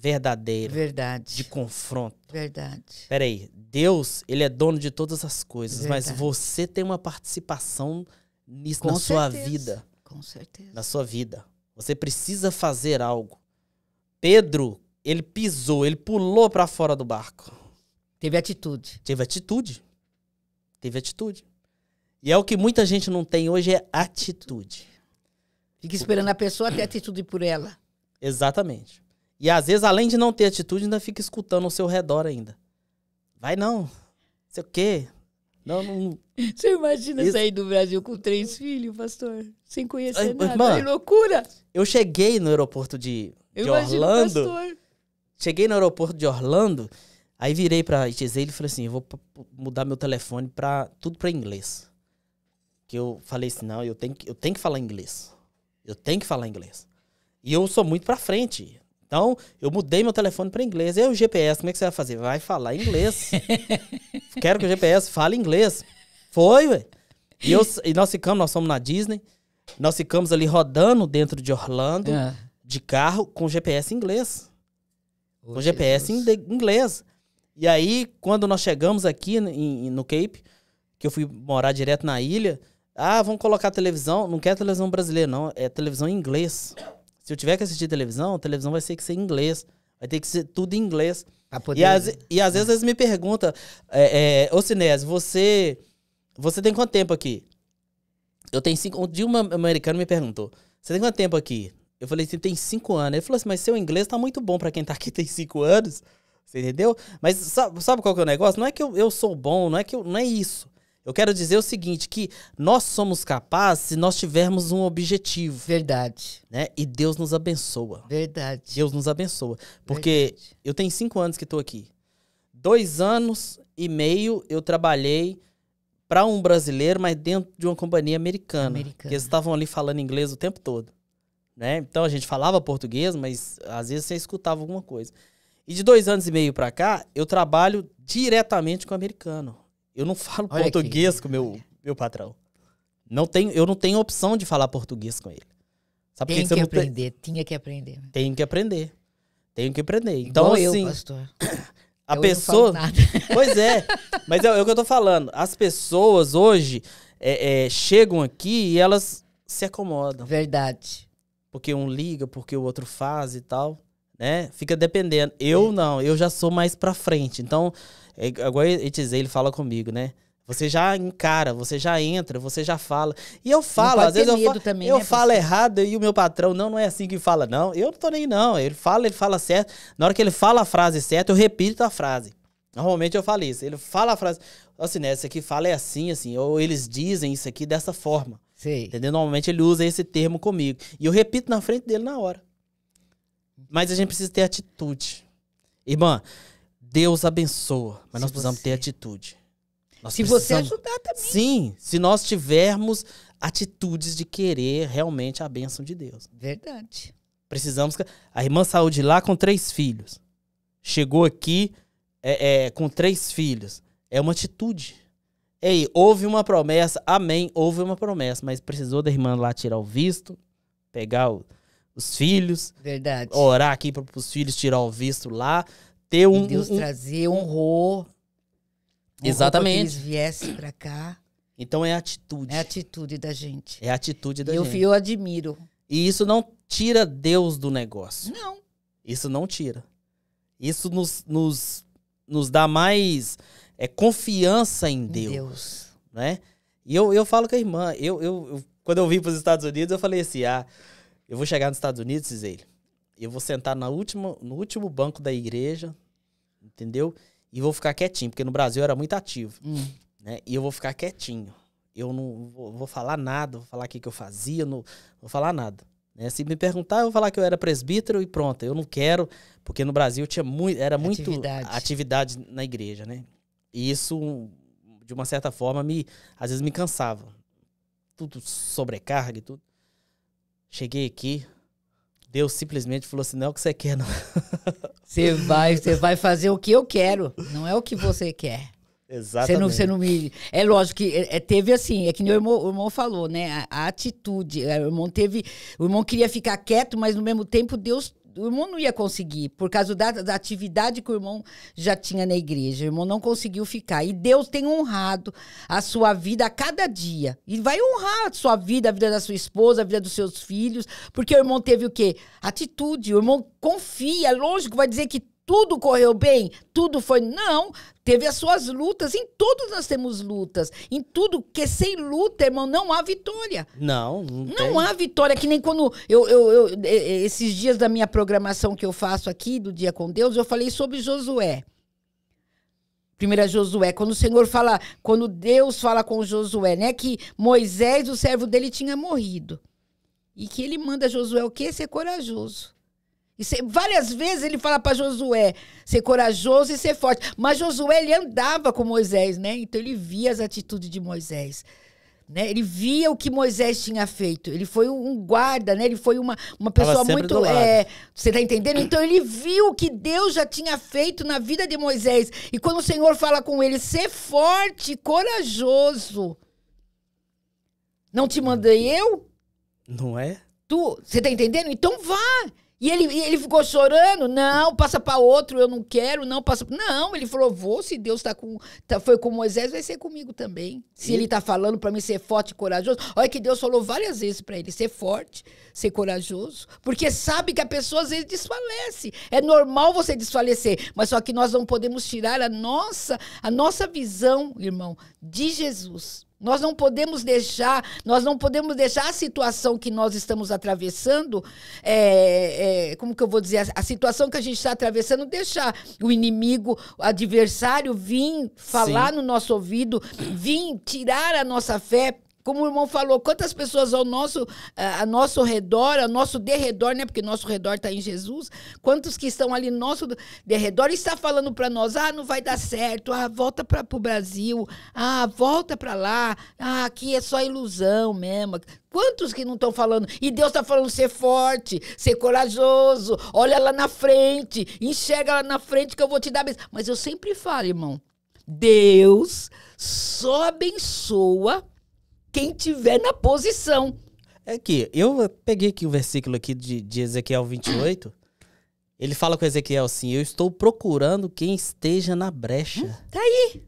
verdadeiro. Verdade. De confronto. Verdade. Peraí, Deus, ele é dono de todas as coisas, Verdade. mas você tem uma participação nisso Com na certeza. sua vida. Com certeza. Na sua vida. Você precisa fazer algo. Pedro, ele pisou, ele pulou para fora do barco. Teve atitude. Teve atitude. Teve atitude. E é o que muita gente não tem hoje é atitude. Fica esperando a pessoa ter atitude por ela. Exatamente. E às vezes, além de não ter atitude, ainda fica escutando ao seu redor ainda. Vai não, não sei o quê. Não, não... Você imagina Isso... sair do Brasil com três filhos, pastor? Sem conhecer Ai, nada. Mano, loucura! Eu cheguei no aeroporto de, de eu Orlando. Pastor. Cheguei no aeroporto de Orlando, aí virei pra Gisele e falei assim: eu vou mudar meu telefone pra tudo pra inglês. Que eu falei assim: não, eu tenho, eu tenho que falar inglês. Eu tenho que falar inglês. E eu sou muito pra frente. Então, eu mudei meu telefone para inglês. E o GPS, como é que você vai fazer? Vai falar inglês. [laughs] Quero que o GPS fale inglês. Foi, ué. E, e nós ficamos, nós somos na Disney, nós ficamos ali rodando dentro de Orlando, é. de carro, com GPS inglês. Oh, com GPS in inglês. E aí, quando nós chegamos aqui em, no Cape, que eu fui morar direto na ilha, ah, vamos colocar televisão. Não quer televisão brasileira, não. É televisão em inglês. Se eu tiver que assistir televisão, a televisão vai ter que ser em inglês. Vai ter que ser tudo em inglês. Poder... E, as, e às vezes eles me perguntam, é, é, ô Sinésio, você, você tem quanto tempo aqui? Eu tenho cinco. Um dia um americano me perguntou: Você tem quanto tempo aqui? Eu falei assim: tem cinco anos. Ele falou assim: Mas seu inglês tá muito bom para quem tá aqui [laughs] tem cinco anos. Você entendeu? Mas sabe, sabe qual que é o negócio? Não é que eu, eu sou bom, não é que eu, não é isso. Eu quero dizer o seguinte, que nós somos capazes se nós tivermos um objetivo. Verdade. Né? E Deus nos abençoa. Verdade. Deus nos abençoa. Porque Verdade. eu tenho cinco anos que estou aqui. Dois anos e meio eu trabalhei para um brasileiro, mas dentro de uma companhia americana. americana. Eles estavam ali falando inglês o tempo todo. Né? Então a gente falava português, mas às vezes você escutava alguma coisa. E de dois anos e meio para cá, eu trabalho diretamente com o americano. Eu não falo Olha português aqui. com meu, meu patrão. Não tenho, eu não tenho opção de falar português com ele. Sabe Tem que, que aprender, pre... tinha que aprender. Né? Tenho que aprender. Tenho que aprender. Então, Igual assim. Eu, pastor. [coughs] A eu pessoa. [laughs] Pois é. Mas é, é, o que eu tô falando. As pessoas hoje é, é, chegam aqui e elas se acomodam. Verdade. Porque um liga, porque o outro faz e tal né? Fica dependendo. Eu não, eu já sou mais pra frente. Então, é agora Itizei, ele fala comigo, né? Você já encara, você já entra, você já fala. E eu falo, às vezes eu falo, também, eu né, falo errado e o meu patrão, não, não é assim que fala, não. Eu não tô nem não. Ele fala, ele fala certo. Na hora que ele fala a frase certa, eu repito a frase. Normalmente eu falo isso. Ele fala a frase, assim, né, isso aqui fala é assim, assim. Ou eles dizem isso aqui dessa forma. Entendeu? Normalmente ele usa esse termo comigo. E eu repito na frente dele na hora. Mas a gente precisa ter atitude. Irmã, Deus abençoa, mas se nós precisamos você... ter atitude. Nós se precisamos... você ajudar também. Sim, se nós tivermos atitudes de querer realmente a bênção de Deus. Verdade. Precisamos. A irmã saiu de lá com três filhos. Chegou aqui é, é, com três filhos. É uma atitude. Ei, houve uma promessa, amém, houve uma promessa, mas precisou da irmã lá tirar o visto, pegar o, os filhos. Verdade. Orar aqui para os filhos tirar o visto lá. Ter um. E Deus um, um... trazer, honrou. Exatamente. Que eles viessem para cá. Então é a atitude. É a atitude da gente. É a atitude da eu, gente. Eu admiro. E isso não tira Deus do negócio. Não. Isso não tira. Isso nos, nos, nos dá mais é, confiança em Deus. Deus. Né? E eu, eu falo com a irmã, eu, eu, eu quando eu vim para os Estados Unidos, eu falei assim: ah, eu vou chegar nos Estados Unidos, diz ele. Eu vou sentar na última, no último banco da igreja, entendeu? E vou ficar quietinho, porque no Brasil eu era muito ativo. Hum. Né? E eu vou ficar quietinho. Eu não vou, vou falar nada, vou falar o que, que eu fazia, não vou falar nada. Né? Se me perguntar, eu vou falar que eu era presbítero e pronto. Eu não quero, porque no Brasil tinha muito, era muito atividade, atividade na igreja, né? E isso, de uma certa forma, me às vezes me cansava. Tudo sobrecarga e tudo. Cheguei aqui, Deus simplesmente falou assim: não é o que você quer, não. [laughs] Você vai, você vai fazer o que eu quero, não é o que você quer. Exatamente. Você não, você não me. É lógico que é, é, teve assim, é que o irmão, o irmão falou, né? A, a atitude. É, o irmão teve. O irmão queria ficar quieto, mas no mesmo tempo Deus o irmão não ia conseguir, por causa da, da, atividade que o irmão já tinha na igreja. O irmão não conseguiu ficar. E Deus tem honrado a sua vida a cada dia. E vai honrar a sua vida, a vida da sua esposa, a vida dos seus filhos, porque o irmão teve o quê? Atitude. O irmão confia, é lógico, vai dizer que tudo correu bem, tudo foi. Não, teve as suas lutas. Em todos nós temos lutas. Em tudo, que sem luta, irmão, não há vitória. Não, não, não há vitória. Que nem quando eu, eu, eu, esses dias da minha programação que eu faço aqui do Dia com Deus, eu falei sobre Josué. Primeira é Josué, quando o Senhor fala, quando Deus fala com Josué, né, que Moisés, o servo dele, tinha morrido. E que ele manda Josué o quê? Ser corajoso. Cê, várias vezes ele fala para Josué ser corajoso e ser forte. Mas Josué ele andava com Moisés, né? Então ele via as atitudes de Moisés. Né? Ele via o que Moisés tinha feito. Ele foi um guarda, né? Ele foi uma, uma pessoa muito. É, você tá entendendo? Então ele viu o que Deus já tinha feito na vida de Moisés. E quando o Senhor fala com ele, ser forte, corajoso. Não te mandei eu? Não é? Tu, você tá entendendo? Então vá. E ele, ele ficou chorando, não, passa para outro, eu não quero, não, passa. Não, ele falou, vou, se Deus tá com, tá, foi com Moisés, vai ser comigo também. Se e? ele tá falando para mim ser forte e corajoso. Olha que Deus falou várias vezes para ele, ser forte, ser corajoso, porque sabe que a pessoa às vezes desfalece. É normal você desfalecer, mas só que nós não podemos tirar a nossa, a nossa visão, irmão, de Jesus. Nós não podemos deixar, nós não podemos deixar a situação que nós estamos atravessando, é, é, como que eu vou dizer, a, situação que a gente está atravessando, deixar o inimigo, o adversário vir falar Sim. no nosso ouvido, vir tirar a nossa fé, como o irmão falou, quantas pessoas ao nosso, eh, a nosso redor, ao nosso derredor, né? Porque nosso redor está em Jesus. Quantos que estão ali nosso derredor está falando para nós: ah, não vai dar certo, ah, volta para o Brasil, ah, volta para lá, ah, aqui é só ilusão mesmo. Quantos que não estão falando? E Deus está falando ser forte, ser corajoso, olha lá na frente, enxerga lá na frente que eu vou te dar. Mas eu sempre falo, irmão, Deus só abençoa quem tiver na posição. É que eu peguei aqui o versículo aqui de, de Ezequiel 28. Ele fala com Ezequiel assim: Eu estou procurando quem esteja na brecha. Hum, tá aí.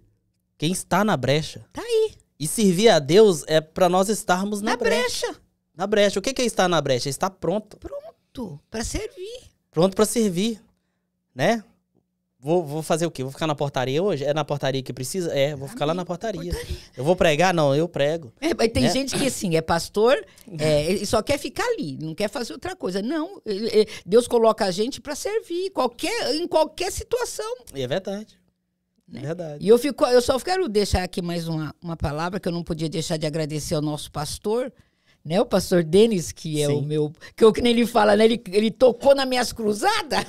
Quem está na brecha. Tá aí. E servir a Deus é para nós estarmos na, na brecha. brecha. Na brecha. O que é estar na brecha? Está estar pronto. Pronto para servir. Pronto para servir, né? Vou, vou, fazer o quê? Vou ficar na portaria hoje? É na portaria que precisa? É, vou ficar lá na portaria. portaria. Eu vou pregar? Não, eu prego. É, tem né? gente que, assim, é pastor, é, e só quer ficar ali, não quer fazer outra coisa. Não, Deus coloca a gente para servir qualquer, em qualquer situação. É verdade. Né? É verdade. E eu, fico, eu só quero deixar aqui mais uma, uma palavra que eu não podia deixar de agradecer ao nosso pastor, né? O pastor Denis, que é Sim. o meu. Que eu é que nem ele fala, né? Ele, ele tocou nas minhas cruzadas.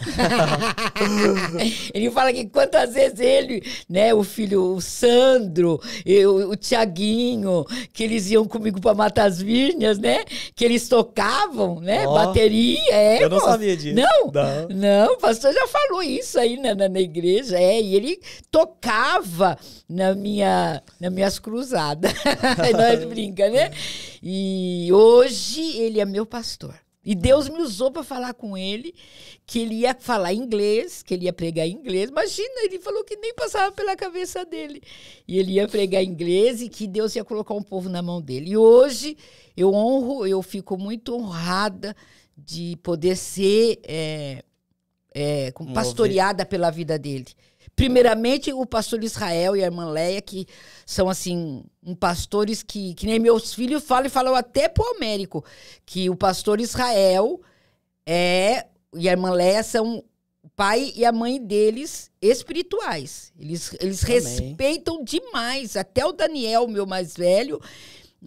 [laughs] ele fala que quantas vezes ele, né? O filho, o Sandro, eu, o Tiaguinho, que eles iam comigo para Matar as né? Que eles tocavam, né? Oh, Bateria, é. Eu não sabia disso. Não, não, não, o pastor já falou isso aí na, na, na igreja, é. E ele tocava na minha, nas minhas cruzadas. [laughs] Nós brincamos, né? E e hoje ele é meu pastor. E Deus me usou para falar com ele, que ele ia falar inglês, que ele ia pregar inglês. Imagina, ele falou que nem passava pela cabeça dele. E ele ia pregar inglês e que Deus ia colocar um povo na mão dele. E hoje eu honro, eu fico muito honrada de poder ser é, é, pastoreada pela vida dele. Primeiramente, o pastor Israel e a irmã Leia, que são, assim, um pastores que, que nem meus filhos falam, e falam até pro Américo, que o pastor Israel é, e a irmã Leia são o pai e a mãe deles espirituais. Eles, eles respeitam demais, até o Daniel, meu mais velho,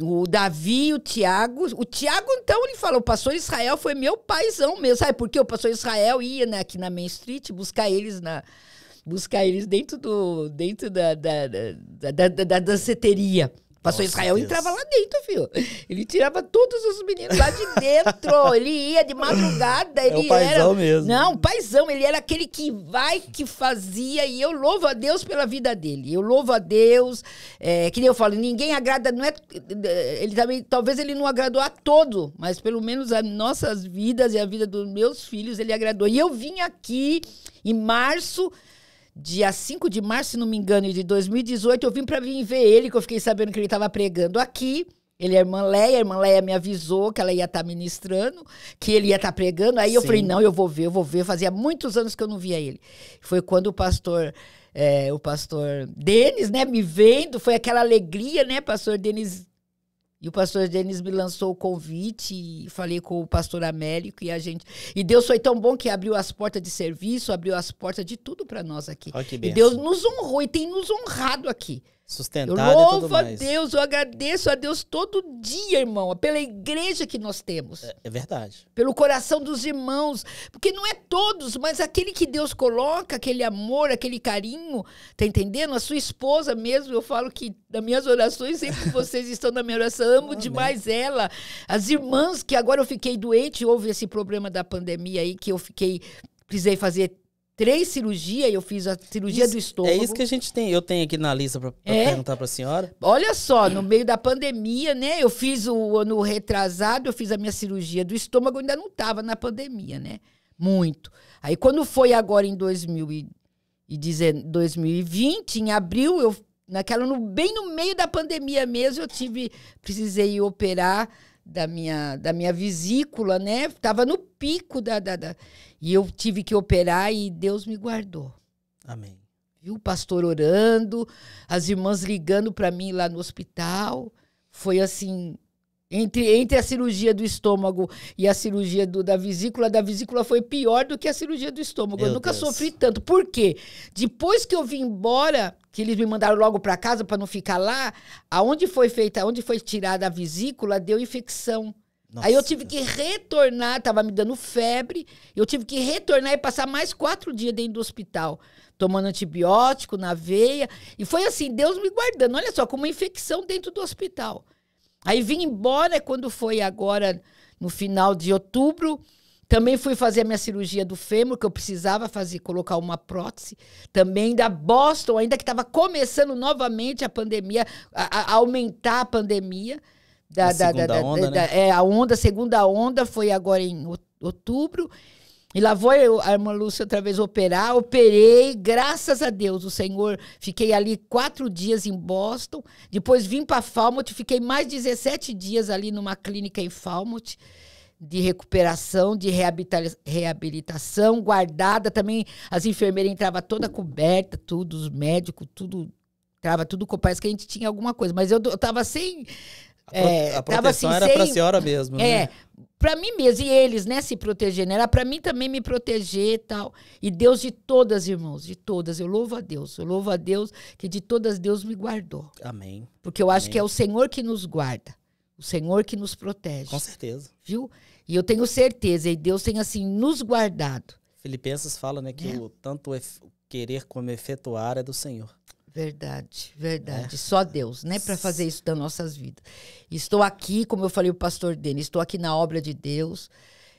o Davi, o Tiago. O Tiago, então, ele falou: o pastor Israel foi meu paizão mesmo. Sabe por quê? O pastor Israel ia né, aqui na Main Street buscar eles na, buscar eles dentro, do, dentro da, da, da, da, da danceteria. Passou Nossa Israel, e entrava lá dentro, filho. Ele tirava todos os meninos lá de dentro. [laughs] ele ia de madrugada. É ele é paizão era... mesmo. Não, paizão. Ele era aquele que vai, que fazia. E eu louvo a Deus pela vida dele. Eu louvo a Deus. É, que nem eu falo, ninguém agrada, não é... Ele também, talvez ele não agradou a todo, mas pelo menos as nossas vidas e a vida dos meus filhos ele agradou. E eu vim aqui em março dia 5 de março, se não me engano, de 2018, eu vim para vir ver ele, que eu fiquei sabendo que ele estava pregando aqui. Ele é a irmã Leia, a irmã Leia me avisou que ela ia estar tá ministrando, que ele ia estar tá pregando. Aí Sim. eu falei, não, eu vou ver, eu vou ver. Fazia muitos anos que eu não via ele. Foi quando o pastor, é, o pastor Denis, né, me vendo, foi aquela alegria, né, pastor Denis e o pastor Denis me lançou o convite e falei com o pastor Américo e a gente. E Deus foi tão bom que abriu as portas de serviço, abriu as portas de tudo para nós aqui. que e Deus nos honrou e tem nos honrado aqui. Sustentada eu louvo a Deus, eu agradeço a Deus todo dia, irmão, pela igreja que nós temos. É, é, verdade. Pelo coração dos irmãos. Porque não é todos, mas aquele que Deus coloca, aquele amor, aquele carinho, tá entendendo? A sua esposa mesmo, eu falo que nas minhas orações, sempre vocês estão na minha oração, amo Amém. demais ela. As irmãs, que agora eu fiquei doente, houve esse problema da pandemia aí, que eu fiquei precisei fazer três cirurgias, eu fiz a cirurgia isso, do estômago. É isso que a gente tem, eu tenho aqui na lista para é? perguntar para a senhora. Olha só, no meio da pandemia, né? Eu fiz o ano retrasado, eu fiz a minha cirurgia do estômago, ainda não estava na pandemia, né? Muito. Aí quando foi agora em 2020, em abril, eu naquela no, bem no meio da pandemia mesmo, eu tive precisei operar da minha da minha vesícula, né? Tava no pico da, da, da... E eu tive que operar e Deus me guardou. Amém. Viu o pastor orando, as irmãs ligando para mim lá no hospital. Foi assim, entre, entre a cirurgia do estômago e a cirurgia do, da vesícula, da vesícula foi pior do que a cirurgia do estômago. Meu eu nunca Deus. sofri tanto. Por quê? Depois que eu vim embora, que eles me mandaram logo para casa para não ficar lá, aonde foi feita, aonde foi tirada a vesícula, deu infecção. Nossa. Aí eu tive que retornar, tava me dando febre, eu tive que retornar e passar mais quatro dias dentro do hospital, tomando antibiótico na veia. E foi assim, Deus me guardando. Olha só, com uma infecção dentro do hospital. Aí vim embora quando foi agora, no final de outubro. Também fui fazer a minha cirurgia do fêmur, que eu precisava fazer, colocar uma prótese. Também da Boston, ainda que estava começando novamente a pandemia, a, a aumentar a pandemia da, a da, segunda da, onda, né? é a onda, segunda onda foi agora em outubro. E lá vou eu, a irmã Lúcia, outra vez operar. Operei, graças a Deus, o Senhor. Fiquei ali quatro dias em Boston. Depois vim para Falmouth, fiquei mais 17 dias ali numa clínica em Falmouth de recuperação, de reabilitação, guardada também. As enfermeiras entravam toda coberta, tudo, os médicos, tudo. entrava tudo, parece que a gente tinha alguma coisa. Mas eu, eu tava sem a, é, a assim, proteção assim, era sem, pra senhora mesmo. Né? É, pra mim mesmo. E eles, né, se protegendo. Né? Era pra mim também me proteger e tal. E Deus de todas, irmãos, de todas. Eu louvo a Deus. Eu louvo a Deus que de todas Deus me guardou. Amém. Porque eu acho Amém. que é o Senhor que nos guarda. O Senhor que nos protege. Com certeza. Viu? E eu tenho certeza, e Deus tem assim nos guardado. Filipenses fala, né, que é. o, tanto o querer como efetuar é do Senhor. Verdade, verdade. É. Só Deus, né, para fazer isso das nossas vidas. Estou aqui, como eu falei o pastor dele, estou aqui na obra de Deus,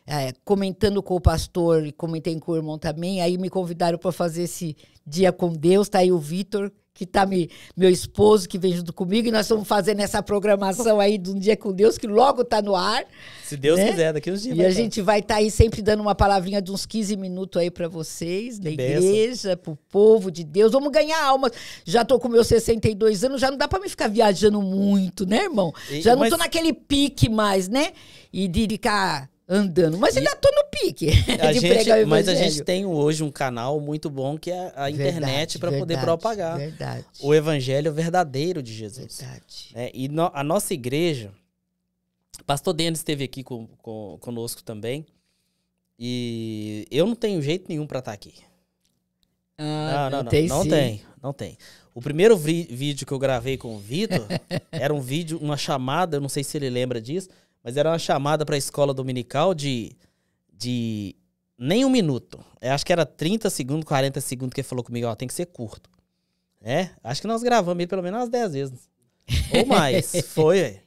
é, comentando com o pastor e comentei com o irmão também. Aí me convidaram para fazer esse dia com Deus. Está aí o Vitor, que está me, meu esposo, que vem junto comigo, e nós estamos fazendo essa programação aí do Um Dia com Deus, que logo está no ar. Se Deus né? quiser, daqui uns dias. E a estar. gente vai estar tá aí sempre dando uma palavrinha de uns 15 minutos aí para vocês, na da igreja, para o povo de Deus. Vamos ganhar almas Já estou com meus 62 anos, já não dá para me ficar viajando muito, né, irmão? E, já não estou mas... naquele pique mais, né? E de ficar andando. Mas e... ainda tô no pique [laughs] a gente, Mas a gente tem hoje um canal muito bom que é a internet para poder propagar verdade. o evangelho verdadeiro de Jesus. Verdade. É, e no, a nossa igreja, pastor Denis esteve aqui com, com, conosco também, e eu não tenho jeito nenhum para estar tá aqui. Ah, não, não, não, tem, não, não tem, não tem. O primeiro vídeo que eu gravei com o Vitor [laughs] era um vídeo, uma chamada, eu não sei se ele lembra disso, mas era uma chamada para a escola dominical de, de nem um minuto. Eu é, acho que era 30 segundos, 40 segundos que ele falou comigo, ó, tem que ser curto. É, acho que nós gravamos ele pelo menos umas 10 vezes. Ou mais. [laughs] Foi,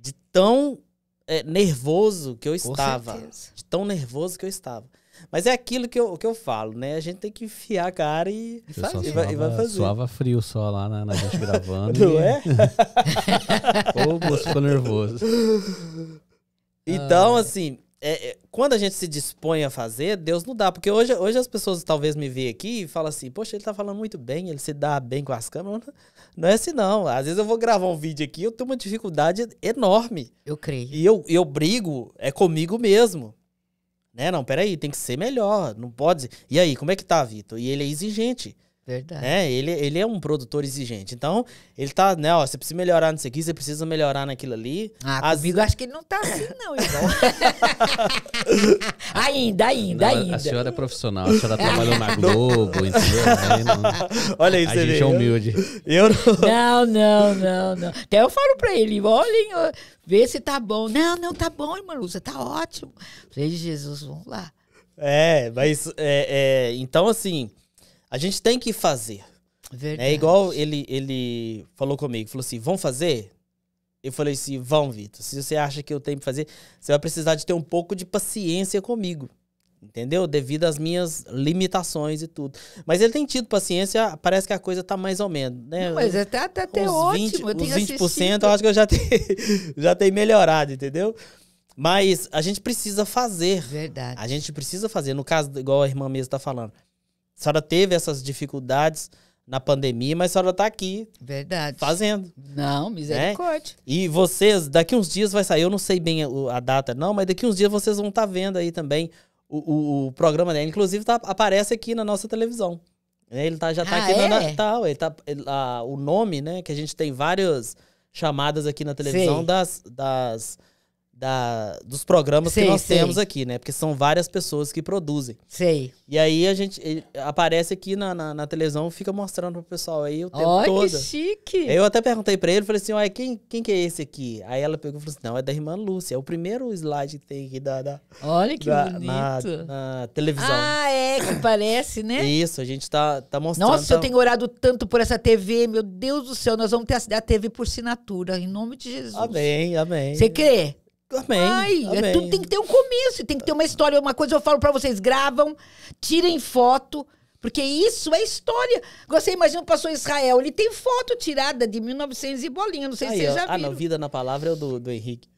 De tão é, nervoso que eu estava. De tão nervoso que eu estava. Mas é aquilo que eu, que eu falo, né? A gente tem que enfiar a cara e, eu suava, e, vai, e vai fazer. Suava frio só lá na, na gente gravando. Não e... é? ou [laughs] o ficou nervoso. [laughs] Então, ah. assim, é, é, quando a gente se dispõe a fazer, Deus não dá. Porque hoje, hoje as pessoas talvez me veem aqui e falam assim, poxa, ele tá falando muito bem, ele se dá bem com as câmeras. [laughs] Não é assim, não. Às vezes eu vou gravar um vídeo aqui, eu tenho uma dificuldade enorme. Eu creio. E eu, eu brigo, é comigo mesmo. Né? Não, peraí, tem que ser melhor, não pode... E aí, como é que tá, Vitor? E ele é exigente. Verdade. É, ele, ele é um produtor exigente. Então, ele tá, né, ó, você precisa melhorar nisso aqui, você precisa melhorar naquilo ali. Ah, As... comigo acho que ele não tá assim, não, igual. [laughs] ainda, ainda, não, ainda. A senhora é profissional, a senhora trabalhou na [laughs] Globo, entendeu? Aí não... Olha aí, a gente é humilde. Eu não... não, não, não, não. Até eu falo pra ele, olhem, vê se tá bom. Não, não, tá bom, irmã Lúcia, tá ótimo. Falei, Jesus, vamos lá. É, mas, é, é, então assim a gente tem que fazer. É Verdade. É igual ele, ele falou comigo, falou assim, vão fazer? Eu falei assim, vão, Vitor. Se você acha que eu tenho que fazer, você vai precisar de ter um pouco de paciência comigo. Entendeu? Devido às minhas limitações e tudo. Mas ele tem tido paciência, parece que a coisa tá mais ou menos, né? Não, mas é até, até, até ótimo. 20, eu tenho 20% eu acho que eu já tenho, [laughs] já tenho melhorado, entendeu? Mas a gente precisa fazer. Verdade. A gente precisa fazer. No caso, igual a irmã mesmo está falando. A senhora teve essas dificuldades na pandemia, mas a senhora está aqui. Verdade. Fazendo. Não, misericórdia. Né? E vocês, daqui uns dias vai sair, eu não sei bem a, data não, mas daqui uns dias vocês vão estar tá vendo aí também o, o, o, programa dela. Inclusive tá, aparece aqui na nossa televisão. É, ele tá, já está ah, aqui é? no Natal. Ele tá, ele, a, o nome, né, que a gente tem várias chamadas aqui na televisão das... das da, dos programas sei, que nós sei. temos aqui, né? Porque são várias pessoas que produzem. Sei. E aí a gente aparece aqui na, na, na televisão fica mostrando pro pessoal aí o tempo Olha, todo. que chique! Eu até perguntei pra ele, falei assim, ué, quem, quem que é esse aqui? Aí ela pegou e falou assim, não, é da irmã Lúcia. É o primeiro slide que tem aqui da... da Olha que da, bonito! Na, na, televisão. Ah, é, que parece, né? [laughs] Isso, a gente tá, tá mostrando. Nossa, tá... eu tenho orado tanto por essa TV, meu Deus do céu, nós vamos ter a TV por assinatura, em nome de Jesus. Amém, amém. Você crê? Amém, tá Ai, amém. Tá é, tudo tem que ter um começo, tem que ter uma história. Uma coisa eu falo para vocês: gravam, tirem foto, porque isso é história. Você imagina, passou pastor Israel, ele tem foto tirada de 1900 e bolinha, não sei Aí, se vocês já viram. Ah, não, Vida na Palavra é o do, do Henrique.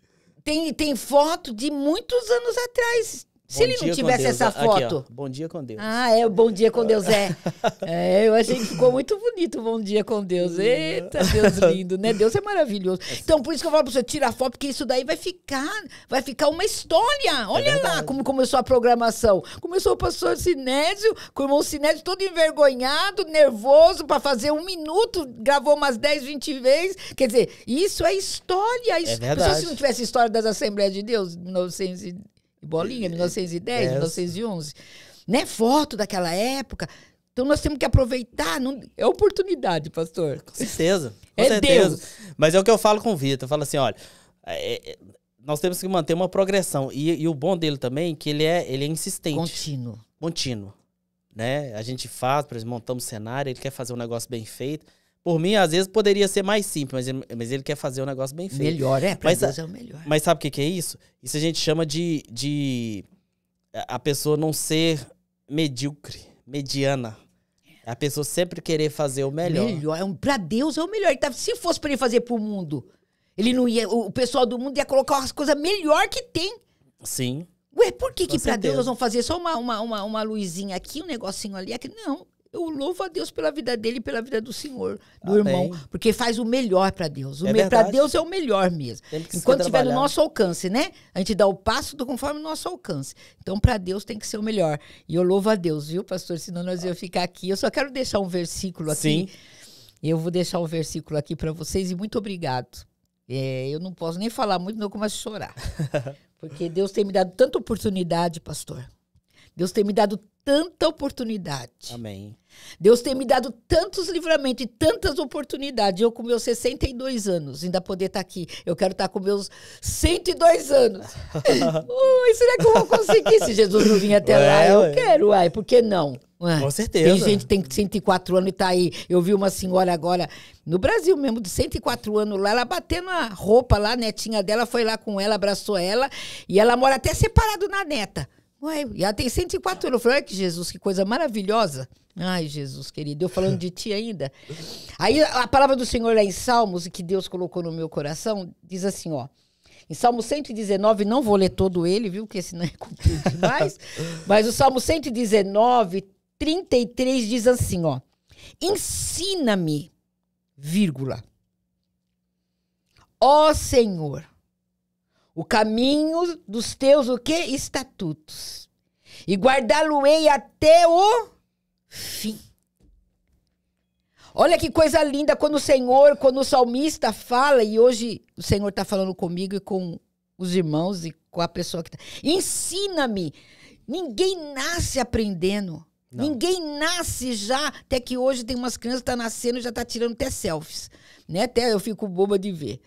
Tem, tem foto de muitos anos atrás. Se ele não tivesse essa foto. bom dia com Deus. Ah, é, bom dia com Deus, é. [laughs] é. Eu achei que ficou muito bonito, bom dia com Deus. Eita, Deus lindo, né? Deus é maravilhoso. É então, por isso que eu falo pra você, tira a foto, porque isso daí vai ficar, vai ficar uma história. Olha é lá como começou a programação. Começou o pastor Sinésio, com o irmão Sinésio todo envergonhado, nervoso, para fazer um minuto, gravou umas 10, 20 vezes. Quer dizer, isso é história. Isso, é verdade. Pessoa, se não tivesse história das Assembleias de Deus, 1900 e bolinha, 1910, 1911. É, né? Foto daquela época. Então nós temos que aproveitar. Não... É oportunidade, pastor. Com certeza. Com é certeza. Deus. Mas é o que eu falo com o Vitor. Eu falo assim, olha. É, é nós temos que manter uma progressão. E, e, o bom dele também é que ele é, ele é insistente. Contínuo. Contínuo. Né? A gente faz, por exemplo, montamos cenário, ele quer fazer um negócio bem feito. Por mim, às vezes poderia ser mais simples, mas ele, mas ele quer fazer um negócio bem feito. Melhor, é, pra mas, Deus é o melhor. Mas sabe o que, que é isso? Isso a gente chama de, de a pessoa não ser medíocre, mediana. É a pessoa sempre querer fazer o melhor. Melhor, é pra Deus é o melhor. Tá, se fosse para ele fazer pro mundo, ele não ia. O pessoal do mundo ia colocar as coisas melhor que tem. Sim. Ué, por que, Com que para Deus nós vamos fazer só uma, uma, uma, uma luzinha aqui, um negocinho ali? Aqui? É não. Eu louvo a Deus pela vida dele e pela vida do Senhor, do Amém. irmão, porque faz o melhor para Deus. O é para Deus é o melhor mesmo. Enquanto estiver no nosso alcance, né? A gente dá o passo do conforme o nosso alcance. Então, para Deus tem que ser o melhor. E eu louvo a Deus, viu, pastor? Senão nós ah. ia ficar aqui. Eu só quero deixar um versículo aqui. Sim. Eu vou deixar um versículo aqui para vocês e muito obrigado. É, eu não posso nem falar muito, não começo a chorar. [laughs] Porque Deus tem me dado tanta oportunidade, pastor. Deus tem me dado tanta oportunidade. Amém. Deus tem me dado tantos livramentos e tantas oportunidades. Eu, com meus 62 anos, ainda poder estar tá aqui. Eu quero estar tá com meus 102 anos. [laughs] Ui, será que eu vou conseguir se Jesus não vir até ué, lá? Eu ué. quero, uai, por que não? Ué. Com certeza. Tem gente que tem 104 anos e está aí. Eu vi uma senhora agora, no Brasil mesmo, de 104 anos lá, ela batendo a roupa lá, a netinha dela foi lá com ela, abraçou ela, e ela mora até separado na neta. Ué, já ela tem 104 anos. Eu falei, que Jesus, que coisa maravilhosa. Ai, Jesus querido, eu falando de ti ainda. Aí a palavra do Senhor lá em Salmos, que Deus colocou no meu coração, diz assim, ó. Em Salmo 119, não vou ler todo ele, viu? Que esse não [laughs] é cumprido demais. mas o Salmo 119, 33 diz assim, ó. Ensina-me, vírgula. Ó Senhor, o caminho dos teus o quê? Estatutos. E guardá-lo-ei até o fim. Olha que coisa linda quando o Senhor, quando o salmista fala, e hoje o Senhor está falando comigo e com os irmãos e com a pessoa que está. Ensina-me. Ninguém nasce aprendendo. Não. Ninguém nasce já, até que hoje tem umas crianças que estão tá nascendo e já estão tá tirando até selfies. Né? Até eu fico boba de ver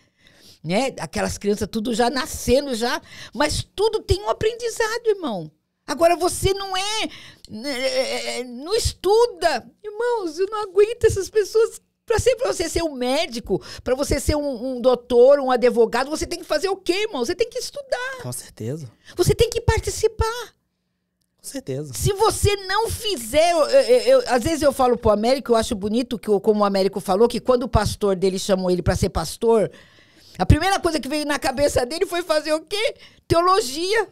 né? Aquelas crianças tudo já nascendo já, mas tudo tem um aprendizado, irmão. Agora você não é, né, é, é, é não estuda, irmãos, eu não aguento essas pessoas. Para ser, pra você ser um médico, para você ser um, um, doutor, um advogado, você tem que fazer o quê, irmão? Você tem que estudar. Com certeza. Você tem que participar. Com certeza. Se você não fizer. Eu, eu, eu, às vezes eu falo pro Américo, eu acho bonito que, como o Américo falou, que quando o pastor dele chamou ele para ser pastor, a primeira coisa que veio na cabeça dele foi fazer o quê? Teologia.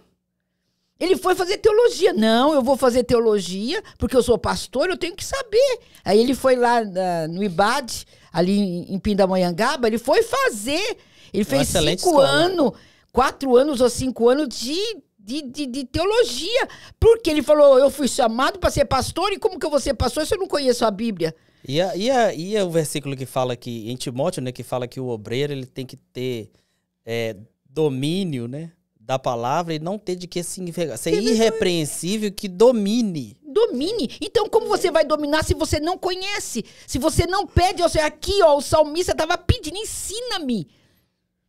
Ele foi fazer teologia. Não, eu vou fazer teologia, porque eu sou pastor, eu tenho que saber. Aí ele foi lá na, ah, no IBAD, ali em, em Pindamonhangaba, ele foi fazer. Ele fez cinco anos, quatro anos ou cinco anos de, de, de, de teologia. Porque ele falou, eu fui chamado para ser pastor, e como que eu vou ser pastor se eu não conheço a Bíblia? E, a, e, a, e a, o versículo que fala que, em Timóteo, né, que fala que o obreiro ele tem que ter é, domínio, né? da palavra e não ter de que se Ser irrepreensível que domine. Domine. Então, como você vai dominar se você não conhece? Se você não pede, ou seja, aqui, ó, o salmista estava pedindo, ensina-me.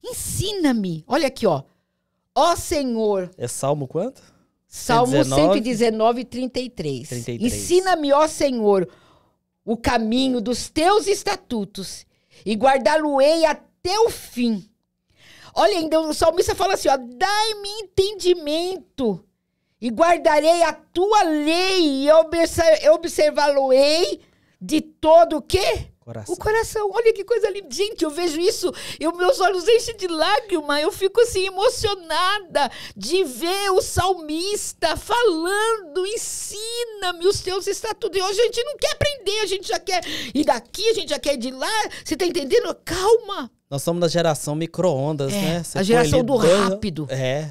Ensina-me. Olha aqui, ó. Ó Senhor. É Salmo quanto? Salmo 119, 119 33. 33. Ensina-me, ó Senhor, o caminho dos teus estatutos e guardá-lo-ei até o fim. Olha, ainda o salmista fala assim: ó, dai-me entendimento e guardarei a tua lei e observá-lo-ei de todo o quê? Coração. O coração, olha que coisa linda. Gente, eu vejo isso, eu, meus olhos enchem de lágrima, eu fico assim emocionada de ver o salmista falando, ensina-me os teus estatutos. E hoje a gente não quer aprender, a gente já quer ir daqui, a gente já quer ir de lá. Você tá entendendo? Calma. Nós somos da geração micro-ondas, é, né? Você a geração do rápido. É,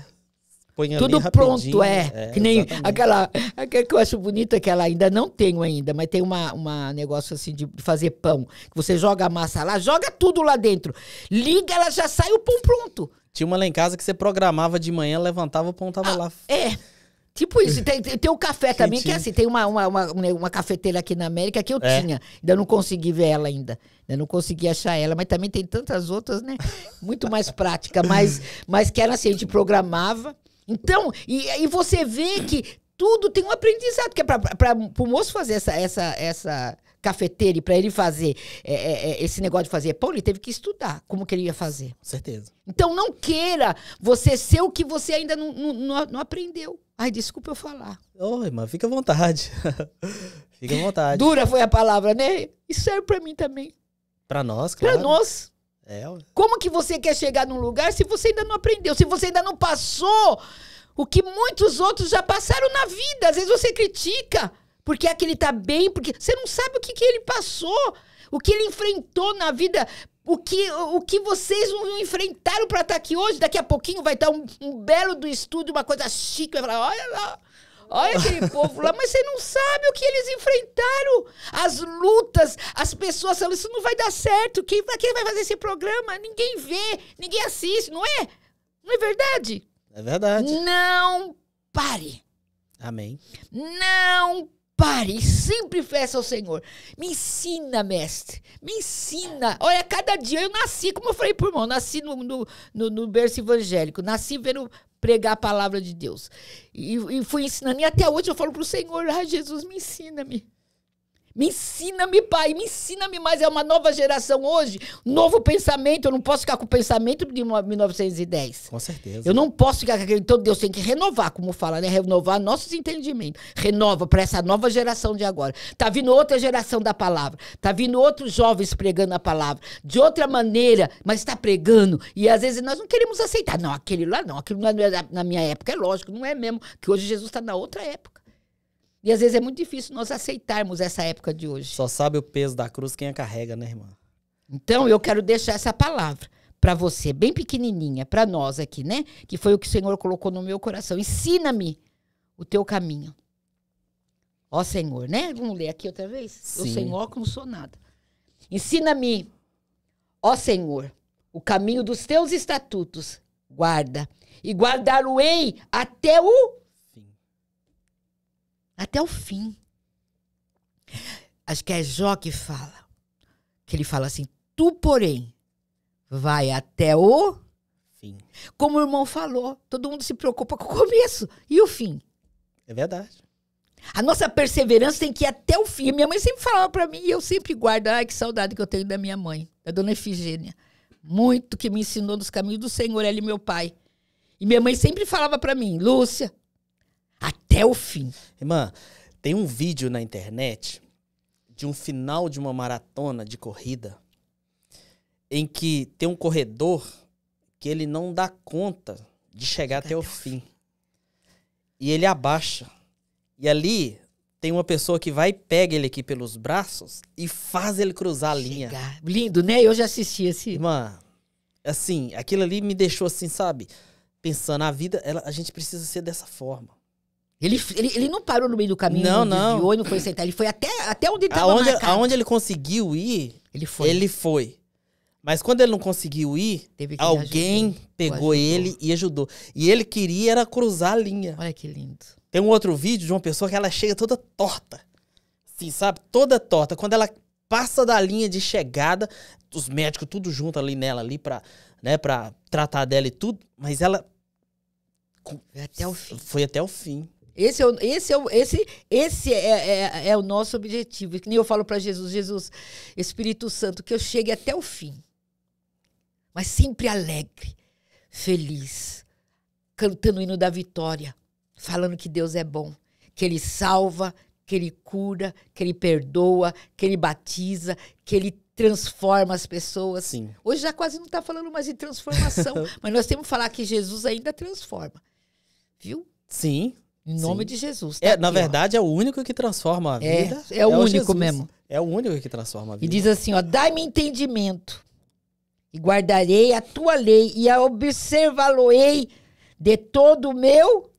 Põe Tudo pronto, é. é. que nem aquela, aquela que eu acho bonita, é que ela ainda não tenho ainda, mas tem uma, uma negócio assim de fazer pão. Que você joga a massa lá, joga tudo lá dentro. Liga, ela já sai o pão pronto. Tinha uma lá em casa que você programava de manhã, levantava, o pão tava ah, lá. É. Tipo isso, tem, tem o café [laughs] também, que é assim, tem uma, uma, uma, uma, cafeteira aqui na América que eu é. tinha, ainda não consegui ver ela ainda, ainda não consegui achar ela, mas também tem tantas outras, né, muito mais prática, [laughs] mas, mas que era assim, a gente programava, então, e, e você vê que tudo tem um aprendizado, que é para o moço fazer essa, essa, essa cafeteira e para ele fazer é, é, é, esse negócio de fazer pão, ele teve que estudar como que ele ia fazer. Com certeza. Então não queira você ser o que você ainda não, não, não aprendeu. Ai, desculpa eu falar. Oi mas fica à vontade. [laughs] fica à vontade. Dura foi a palavra, né? Isso serve para mim também. Para nós, claro. Para nós. É. Como que você quer chegar num lugar se você ainda não aprendeu, se você ainda não passou o que muitos outros já passaram na vida? Às vezes você critica porque aquele está bem, porque você não sabe o que, que ele passou, o que ele enfrentou na vida, o que, o que vocês não enfrentaram para estar tá aqui hoje. Daqui a pouquinho vai estar tá um, um belo do estúdio, uma coisa chique, vai falar, olha lá, Olha aquele [laughs] povo lá, mas você não sabe o que eles enfrentaram. As lutas, as pessoas falam, isso não vai dar certo. Quem, quem vai fazer esse programa? Ninguém vê, ninguém assiste, não é? Não é verdade? É verdade. Não pare. Amém. Não pare. Sempre peça ao Senhor. Me ensina, mestre. Me ensina. Olha, cada dia eu nasci, como eu falei pro irmão, nasci no, no, no, no berço evangélico, nasci vendo pregar a palavra de Deus. E, e fui ensinando. E até hoje eu falo para o Senhor, ah, Jesus, me ensina-me. Me ensina-me, Pai, me ensina-me mais. É uma nova geração hoje, novo pensamento. Eu não posso ficar com o pensamento de 1910. Com certeza. Eu não posso ficar com aquele. Então, Deus tem que renovar, como fala, né? Renovar nossos entendimentos. Renova para essa nova geração de agora. Tá vindo outra geração da palavra. Tá vindo outros jovens pregando a palavra. De outra maneira, mas está pregando. E às vezes nós não queremos aceitar. Não, aquele lá não. Aquilo lá é na minha época. É lógico, não é mesmo. Que hoje Jesus está na outra época. E às vezes é muito difícil nós aceitarmos essa época de hoje. Só sabe o peso da cruz quem a carrega, né, irmã? Então eu quero deixar essa palavra para você, bem pequenininha, para nós aqui, né? Que foi o que o Senhor colocou no meu coração. Ensina-me o teu caminho. Ó Senhor, né? Vamos ler aqui outra vez? Sim. Eu sem óculos sou nada. Ensina-me, ó Senhor, o caminho dos teus estatutos. Guarda. E guardar-o-ei até o até o fim. Acho que é Jó que fala. Que ele fala assim: tu, porém, vai até o fim. Como o irmão falou, todo mundo se preocupa com o começo e o fim. É verdade. A nossa perseverança tem que ir até o fim. Minha mãe sempre falava para mim, e eu sempre guardo, ai, que saudade que eu tenho da minha mãe, da dona Efigênia. Muito que me ensinou nos caminhos do Senhor, ela e meu pai. E minha mãe sempre falava para mim, Lúcia, até o fim. Irmã, tem um vídeo na internet de um final de uma maratona de corrida em que tem um corredor que ele não dá conta de chegar até, até, o fim. fim. E ele abaixa. E ali tem uma pessoa que vai e pega ele aqui pelos braços e faz ele cruzar a linha. Chegar. Lindo, né? Eu já assisti esse. Irmã, assim, aquilo ali me deixou assim, sabe? Pensando, a vida, ela, a gente precisa ser dessa forma. Ele, ele, ele não parou no meio do caminho, não, não. desviou e não foi sentar. Ele foi até, até onde ele tava marcado. Aonde ele conseguiu ir, ele foi. Ele foi. Mas quando ele não conseguiu ir, alguém pegou ele e ajudou. E ele queria era cruzar a linha. Olha que lindo. Tem um outro vídeo de uma pessoa que ela chega toda torta. Sim, sabe? Toda torta. Quando ela passa da linha de chegada, os médicos tudo junto ali nela ali para, né, para tratar dela e tudo, mas ela foi até o fim. Foi até o fim. Esse é o, esse é o, esse, esse é, é, é, é o nosso objetivo. E que nem eu falo para Jesus, Jesus, Espírito Santo, que eu chegue até o fim. Mas sempre alegre, feliz, cantando o hino da vitória, falando que Deus é bom, que Ele salva, que Ele cura, que Ele perdoa, que Ele batiza, que Ele transforma as pessoas. Sim. Hoje já quase não está falando mais de transformação, [laughs] mas nós temos que falar que Jesus ainda transforma. Viu? Sim. Em nome Sim. de Jesus. Tá é, aqui, na verdade, ó. é o único que transforma a vida. É, é o é único o mesmo. É o único que transforma a vida. E diz assim, ó, dai-me entendimento e guardarei a tua lei e a observá-lo-ei de todo o meu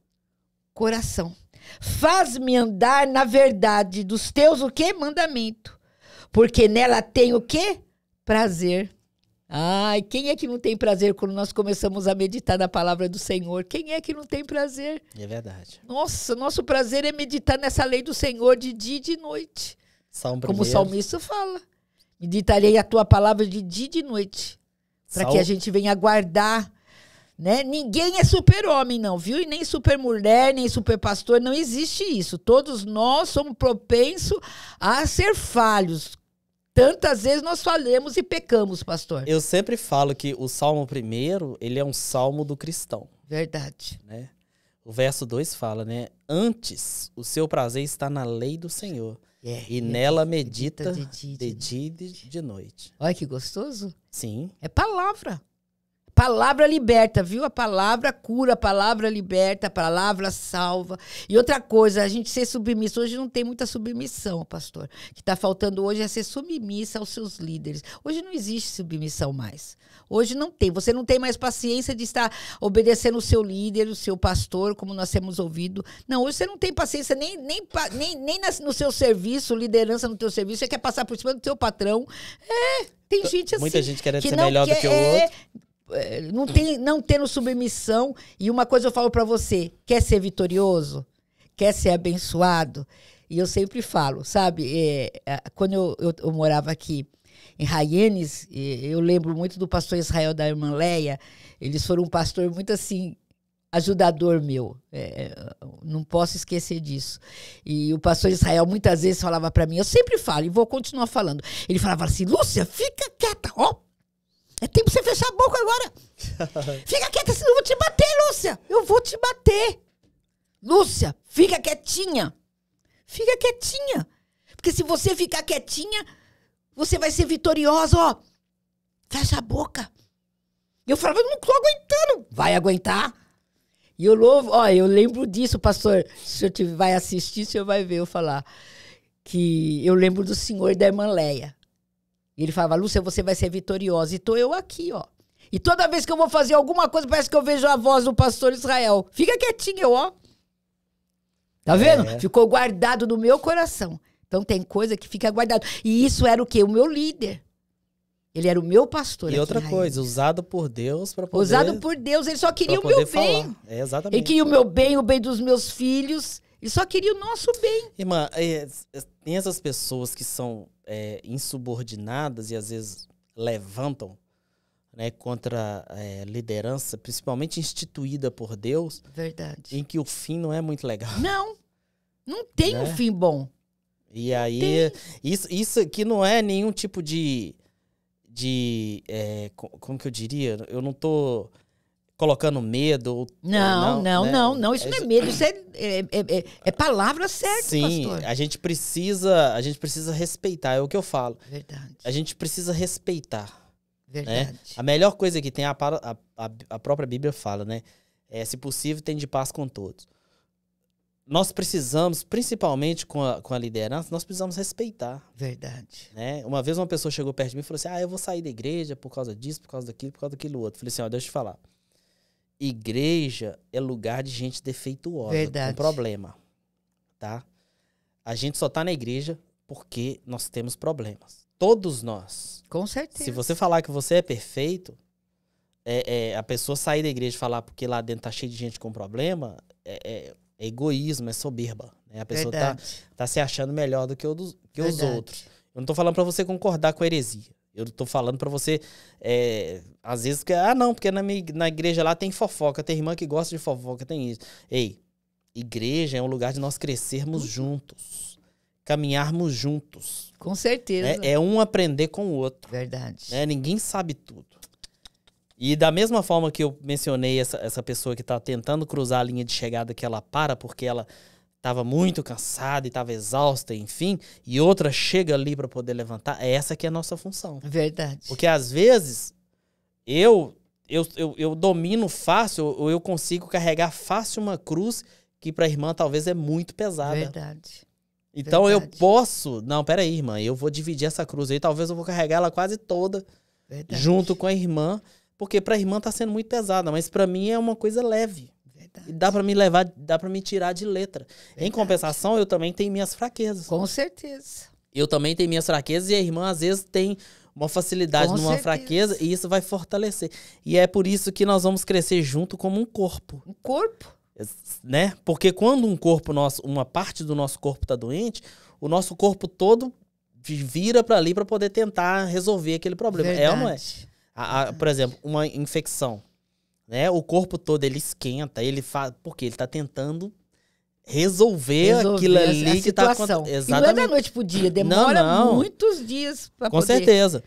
coração. Faz-me andar na verdade dos teus o que mandamento, porque nela tenho o que prazer. Ai, quem é que não tem prazer quando nós começamos a meditar na palavra do Senhor? Quem é que não tem prazer? É verdade. Nossa, nosso prazer é meditar nessa lei do Senhor de dia e de noite. Salmo Como o salmista fala. Meditarei a tua palavra de dia e de noite. Para que a gente venha guardar. Né? Ninguém é super-homem, não, viu? E nem super-mulher, nem super-pastor, não existe isso. Todos nós somos propensos a ser falhos, Tantas vezes nós falhamos e pecamos, pastor. Eu sempre falo que o Salmo primeiro, ele é um salmo do cristão. Verdade. Né? O verso 2 fala, né? Antes, o seu prazer está na lei do Senhor. É, e é, nela é, é medita, medita de, dia, de, de, dia, de noite. Olha que gostoso. Sim. É palavra palavra liberta, viu? A palavra cura, a palavra liberta, a palavra salva. E outra coisa, a gente ser submisso. Hoje não tem muita submissão, pastor. O que está faltando hoje é ser submissa aos seus líderes. Hoje não existe submissão mais. Hoje não tem. Você não tem mais paciência de estar obedecendo o seu líder, o seu pastor, como nós temos ouvido. Não, hoje você não tem paciência nem, nem, nem, nem no seu serviço, liderança no teu serviço. Você quer passar por cima do seu patrão. É, tem gente assim. Muita gente querendo que ser melhor quer, do que o outro. É, eh, não, tem, não tendo submissão. E uma coisa eu falo para você: quer ser vitorioso? Quer ser abençoado? E eu sempre falo, sabe? É, quando eu, eu, eu, morava aqui em Rayenes eu lembro muito do pastor Israel da irmã Leia. Eles foram um pastor muito assim, ajudador meu. É, não posso esquecer disso. E o pastor Israel muitas vezes falava para mim, eu sempre falo e vou continuar falando. Ele falava assim: Lúcia, fica quieta, ó, é tempo você fechar a boca agora. [laughs] Fica quieta, senão eu vou te bater, Lúcia. Eu vou te bater. Lúcia, fica quietinha. Fica quietinha. Porque se você ficar quietinha, você vai ser vitoriosa, ó. Fecha a boca. E eu falava, eu não tô aguentando. Vai aguentar? E eu louvo, ó, eu lembro disso, pastor. Se o senhor vai assistir, o senhor vai ver eu falar. Que eu lembro do senhor e da irmã Leia. E ele falava, Lúcia, você vai ser vitoriosa. E tô eu aqui, ó. E toda vez que eu vou fazer alguma coisa, parece que eu vejo a voz do pastor Israel. Fica quietinho, eu, ó. Tá é. vendo? É. Ficou guardado no meu coração. Então tem coisa que fica guardado. E isso era o quê? O meu líder. Ele era o meu pastor. E outra coisa, usado por Deus para poder. Usado por Deus, ele só queria o meu falar. bem. É, exatamente. Ele queria o meu bem, o bem dos meus filhos. Ele só queria o nosso bem. Irmã, é, é, tem essas pessoas que são é, insubordinadas e às vezes levantam né, contra é, liderança, principalmente instituída por Deus. Verdade. Em que o fim não é muito legal. [laughs] Não! Não tem né? um fim bom. E aí, isso, isso aqui não é nenhum tipo de. de é, como que eu diria? Eu não estou. Tô colocando medo. Não, não, não, né? não, não, Isso é não é medo, [laughs] isso é, é, é, é, é palavra certa, Sim, pastor. a gente precisa, a gente precisa respeitar, é o que eu falo. Verdade. A gente precisa respeitar. Né? Verdade. Né? A melhor coisa que tem, a, a, a, própria Bíblia fala, né? É, se possível, tem de paz com todos. Nós precisamos, principalmente com a, com a liderança, nós precisamos respeitar. Verdade. Né? Uma vez uma pessoa chegou perto de mim e falou assim: Ah, eu vou sair da igreja por causa disso, por causa daquilo, por causa daquilo outro. Eu falei assim: Ó, deixa eu te falar igreja é lugar de gente defeituosa, Verdade. com problema, tá? A gente só tá na igreja porque nós temos problemas. Todos nós. Com certeza. Se você falar que você é perfeito, é, é, a pessoa sair da igreja e falar porque lá dentro tá cheio de gente com problema, é, é, é egoísmo, é soberba. Né? A pessoa tá, Verdade. tá, tá se achando melhor do que, o dos, que os outros. Eu não tô falando para você concordar com a heresia. Eu tô falando para você, é, às vezes, que, ah, não, porque na, minha, na igreja lá tem fofoca, tem irmã que gosta de fofoca, tem isso. Ei, igreja é um lugar de nós crescermos uhum. juntos, caminharmos juntos. Com certeza. É, é, um aprender com o outro. Verdade. Né? Ninguém sabe tudo. E da mesma forma que eu mencionei essa, essa pessoa que está tentando cruzar a linha de chegada que ela para, porque ela estava muito cansada e estava exausta, enfim, e outra chega ali para poder levantar, é essa que é a nossa função. Verdade. Porque às vezes eu eu, eu, eu domino fácil, ou eu consigo carregar fácil uma cruz que para a irmã talvez é muito pesada. Verdade. Então Verdade. eu posso, não, peraí, irmã, eu vou dividir essa cruz aí, talvez eu vou carregar ela quase toda Verdade. junto com a irmã, porque para a irmã está sendo muito pesada, mas para mim é uma coisa leve. Verdade. E dá para me levar, dá para me tirar de letra. Verdade. Em compensação, eu também tenho minhas fraquezas. Com certeza. Eu também tenho minhas fraquezas e a irmã às vezes tem uma facilidade com numa certeza. fraqueza e isso vai fortalecer. E é por isso que nós vamos crescer junto como um corpo. Um corpo? Né? Porque quando um corpo nosso, uma parte do nosso corpo está doente, o nosso corpo todo vira para ali para poder tentar resolver aquele problema. Verdade. É ou não é? A, a, por exemplo, uma infecção né? O corpo todo ele esquenta, ele faz. Porque ele tá tentando resolver, resolver aquilo ali a, a que tá acontecendo. Exatamente. E não é da noite pro dia, demora não, não. muitos dias para Com poder... certeza.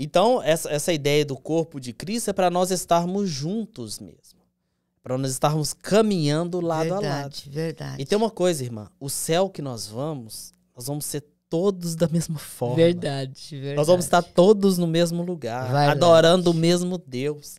Então, essa, essa ideia do corpo de Cristo é para nós estarmos juntos mesmo. Para nós estarmos caminhando lado verdade, a lado. Verdade, verdade. E tem uma coisa, irmã: o céu que nós vamos, nós vamos ser todos da mesma forma. Verdade, verdade. Nós vamos estar todos no mesmo lugar, adorando o mesmo Deus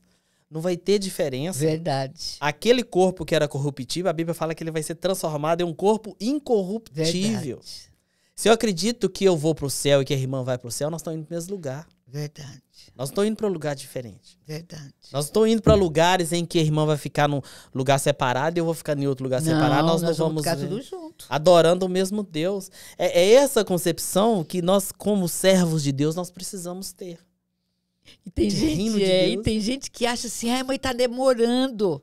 não vai ter diferença. Verdade. Aquele corpo que era corruptível, a Bíblia fala que ele vai ser transformado em um corpo incorruptível. Verdade. Se eu acredito que eu vou para o céu e que a irmã vai para o céu, nós estamos indo para o mesmo lugar. Verdade. Nós estamos indo para um lugar diferente. Verdade. Nós estamos indo para lugares em que a irmã vai ficar num lugar separado e eu vou ficar em outro lugar não, separado. Nós, nós não vamos, vamos ficar tudo junto. Adorando o mesmo Deus. É, é essa concepção que nós, como servos de Deus, nós precisamos ter. E tem, gente, de é, e tem gente que acha assim, ai, mãe, tá demorando.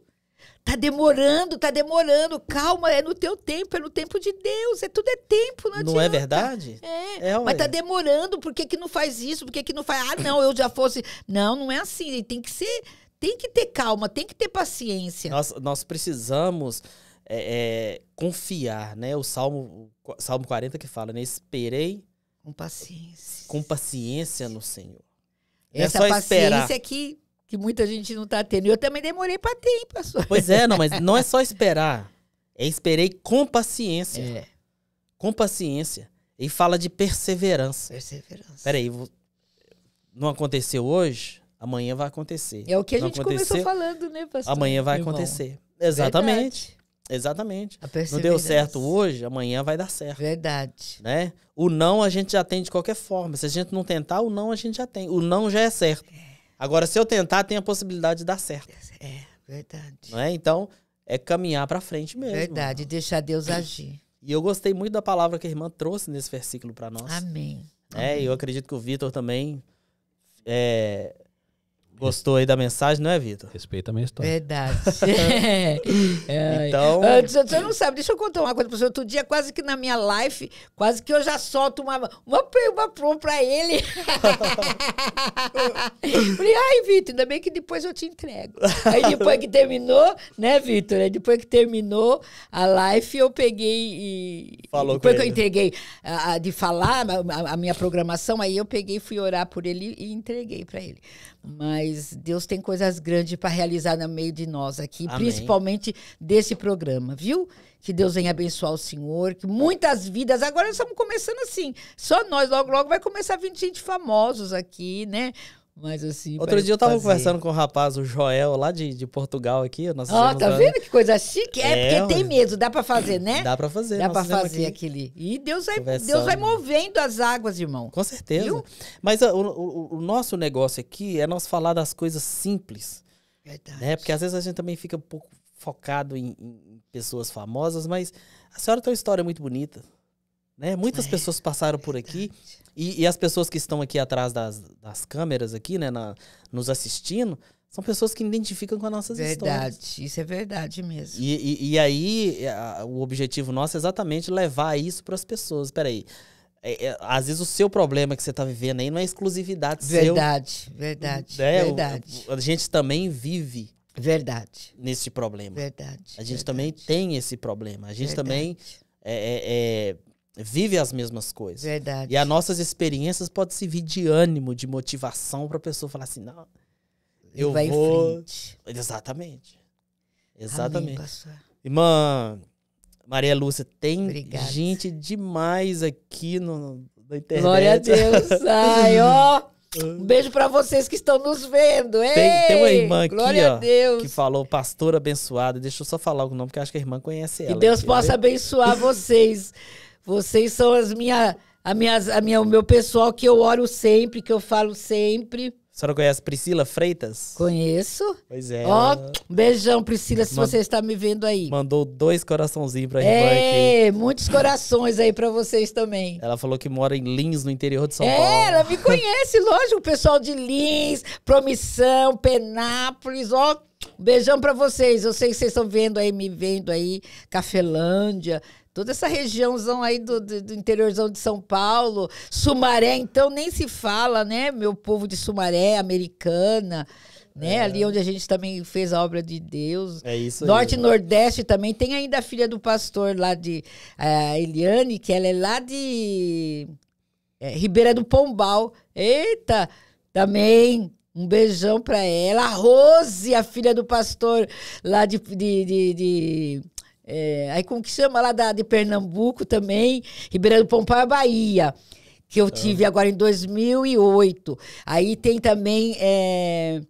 Tá demorando, tá demorando. Calma, é no teu tempo, é no tempo de Deus. É tudo é tempo, não, não é verdade? É. é mas tá demorando, por que, que não faz isso? Por que, que não faz. Ah, não, eu já fosse. Não, não é assim. Tem que ser. Tem que ter calma, tem que ter paciência. Nós, nós precisamos é, é, confiar, né? O Salmo, Salmo 40 que fala, né? Esperei. Com paciência. Com paciência no Senhor. É Essa é paciência esperar. que que muita gente não tá tendo. Eu também demorei para ter, hein, pastor? Pois é, não, mas [laughs] não é só esperar. É esperei com paciência. É. Com paciência. E fala de perseverança. Perseverança. Peraí, não aconteceu hoje, amanhã vai acontecer. É o que a não gente começou falando, né, pastor? Amanhã vai Irmão. acontecer. Exatamente. Verdade. Exatamente. Não deu certo hoje, amanhã vai dar certo. Verdade. Né? O não a gente já tem de qualquer forma. Se a gente não tentar, o não a gente já tem. O não já é certo. É. Agora, se eu tentar, tem a possibilidade de dar certo. É, verdade. Não é? Então, é caminhar para frente mesmo. Verdade, deixar Deus agir. E eu gostei muito da palavra que a irmã trouxe nesse versículo para nós. Amém. É, Amém. eu acredito que o Vitor também é, Gostou aí da mensagem, não é, Vitor? Respeita a minha história. Verdade. [laughs] É. é. Então. Antes, ah, você não sabe, deixa eu contar uma coisa pra você. Outro dia, quase que na minha live, quase que eu já solto uma, uma, uma pro pra ele. [laughs] Falei, ai, Vitor, ainda bem que depois eu te entrego. Aí depois que terminou, né, Vitor? Aí depois que terminou a live, eu peguei e. Falou depois que ele. eu entreguei a, a, de falar a, a minha programação, aí eu peguei, fui orar por ele e entreguei pra ele. Mas Deus tem coisas grandes para realizar no meio de nós aqui, Amém. principalmente desse programa, viu? Que Deus venha abençoar o Senhor, que muitas vidas. Agora nós estamos começando assim, só nós, logo, logo vai começar a vir gente famosos aqui, né? Mas assim. Outro dia eu tava fazer. conversando com o um rapaz, o Joel, lá de, de Portugal aqui. Ó, oh, tá vendo que coisa chique? É, é porque tem medo dá pra fazer, né? Dá pra fazer, Dá pra fazer aquele. E Deus vai, Deus vai movendo as águas, irmão. Com certeza. Viu? Mas ah, o, o, o, nosso negócio aqui é nós falar das coisas simples. Verdade. Né? Porque às vezes a gente também fica um pouco focado em, em pessoas famosas, mas a senhora tem uma história muito bonita. Né? Muitas é, pessoas passaram verdade. por aqui e, e, as pessoas que estão aqui atrás das, das câmeras, aqui, né, na, nos assistindo, são pessoas que identificam com as nossas verdade, histórias. isso é verdade mesmo. E, e, e aí, é, a, o objetivo nosso é exatamente levar isso para as pessoas. Peraí. É, é, às vezes o seu problema que você está vivendo aí não é exclusividade verdade, seu. Verdade, né? verdade. O, a gente também vive. Verdade. Nesse problema. Verdade. A gente verdade. também tem esse problema. A gente verdade. também é, é, é vive as mesmas coisas. Verdade. E as nossas experiências podem servir de ânimo, de motivação para a pessoa falar assim, não, eu Vai vou... Em frente. Exatamente. Exatamente. Amém, Irmã Maria Lúcia, tem Obrigada. gente demais aqui no, na internet. Glória a Deus. [laughs] Ai, ó. Um beijo para vocês que estão nos vendo. Ei, tem, tem uma irmã aqui, ó, que falou, pastora abençoada. Deixa eu só falar o nome, porque acho que a irmã conhece ela. Que Deus aqui, possa né? abençoar [laughs] vocês. Vocês são as minha, a minhas, a minha, o meu pessoal que eu oro sempre, que eu falo sempre. A senhora conhece Priscila Freitas? Conheço. Pois é. Ó, beijão, Priscila, se Mand... você está me vendo aí. Mandou dois coraçãozinhos pra é, gente aqui. É, muitos corações aí para vocês também. Ela falou que mora em Lins, no interior de São é, Paulo. É, ela [laughs] me conhece, lógico, o pessoal de Lins, Promissão, Penápolis, ó. beijão para vocês. Eu sei que vocês estão vendo aí, me vendo aí, Cafelândia toda essa regiãozão aí do, do, do, interiorzão de São Paulo, Sumaré, então nem se fala, né? Meu povo de Sumaré, americana, né? É. Ali onde a gente também fez a obra de Deus. É isso Norte aí, e Nordeste também. Tem ainda a filha do pastor lá de a eh, Eliane, que ela é lá de é, Ribeira do Pombal. Eita! Também. Um beijão pra ela. A Rose, a filha do pastor lá de, de, de, de é, aí como que chama lá da, de Pernambuco também, Ribeirão do Pompal, Bahia, que eu tive ah. agora em 2008. Aí tem também é,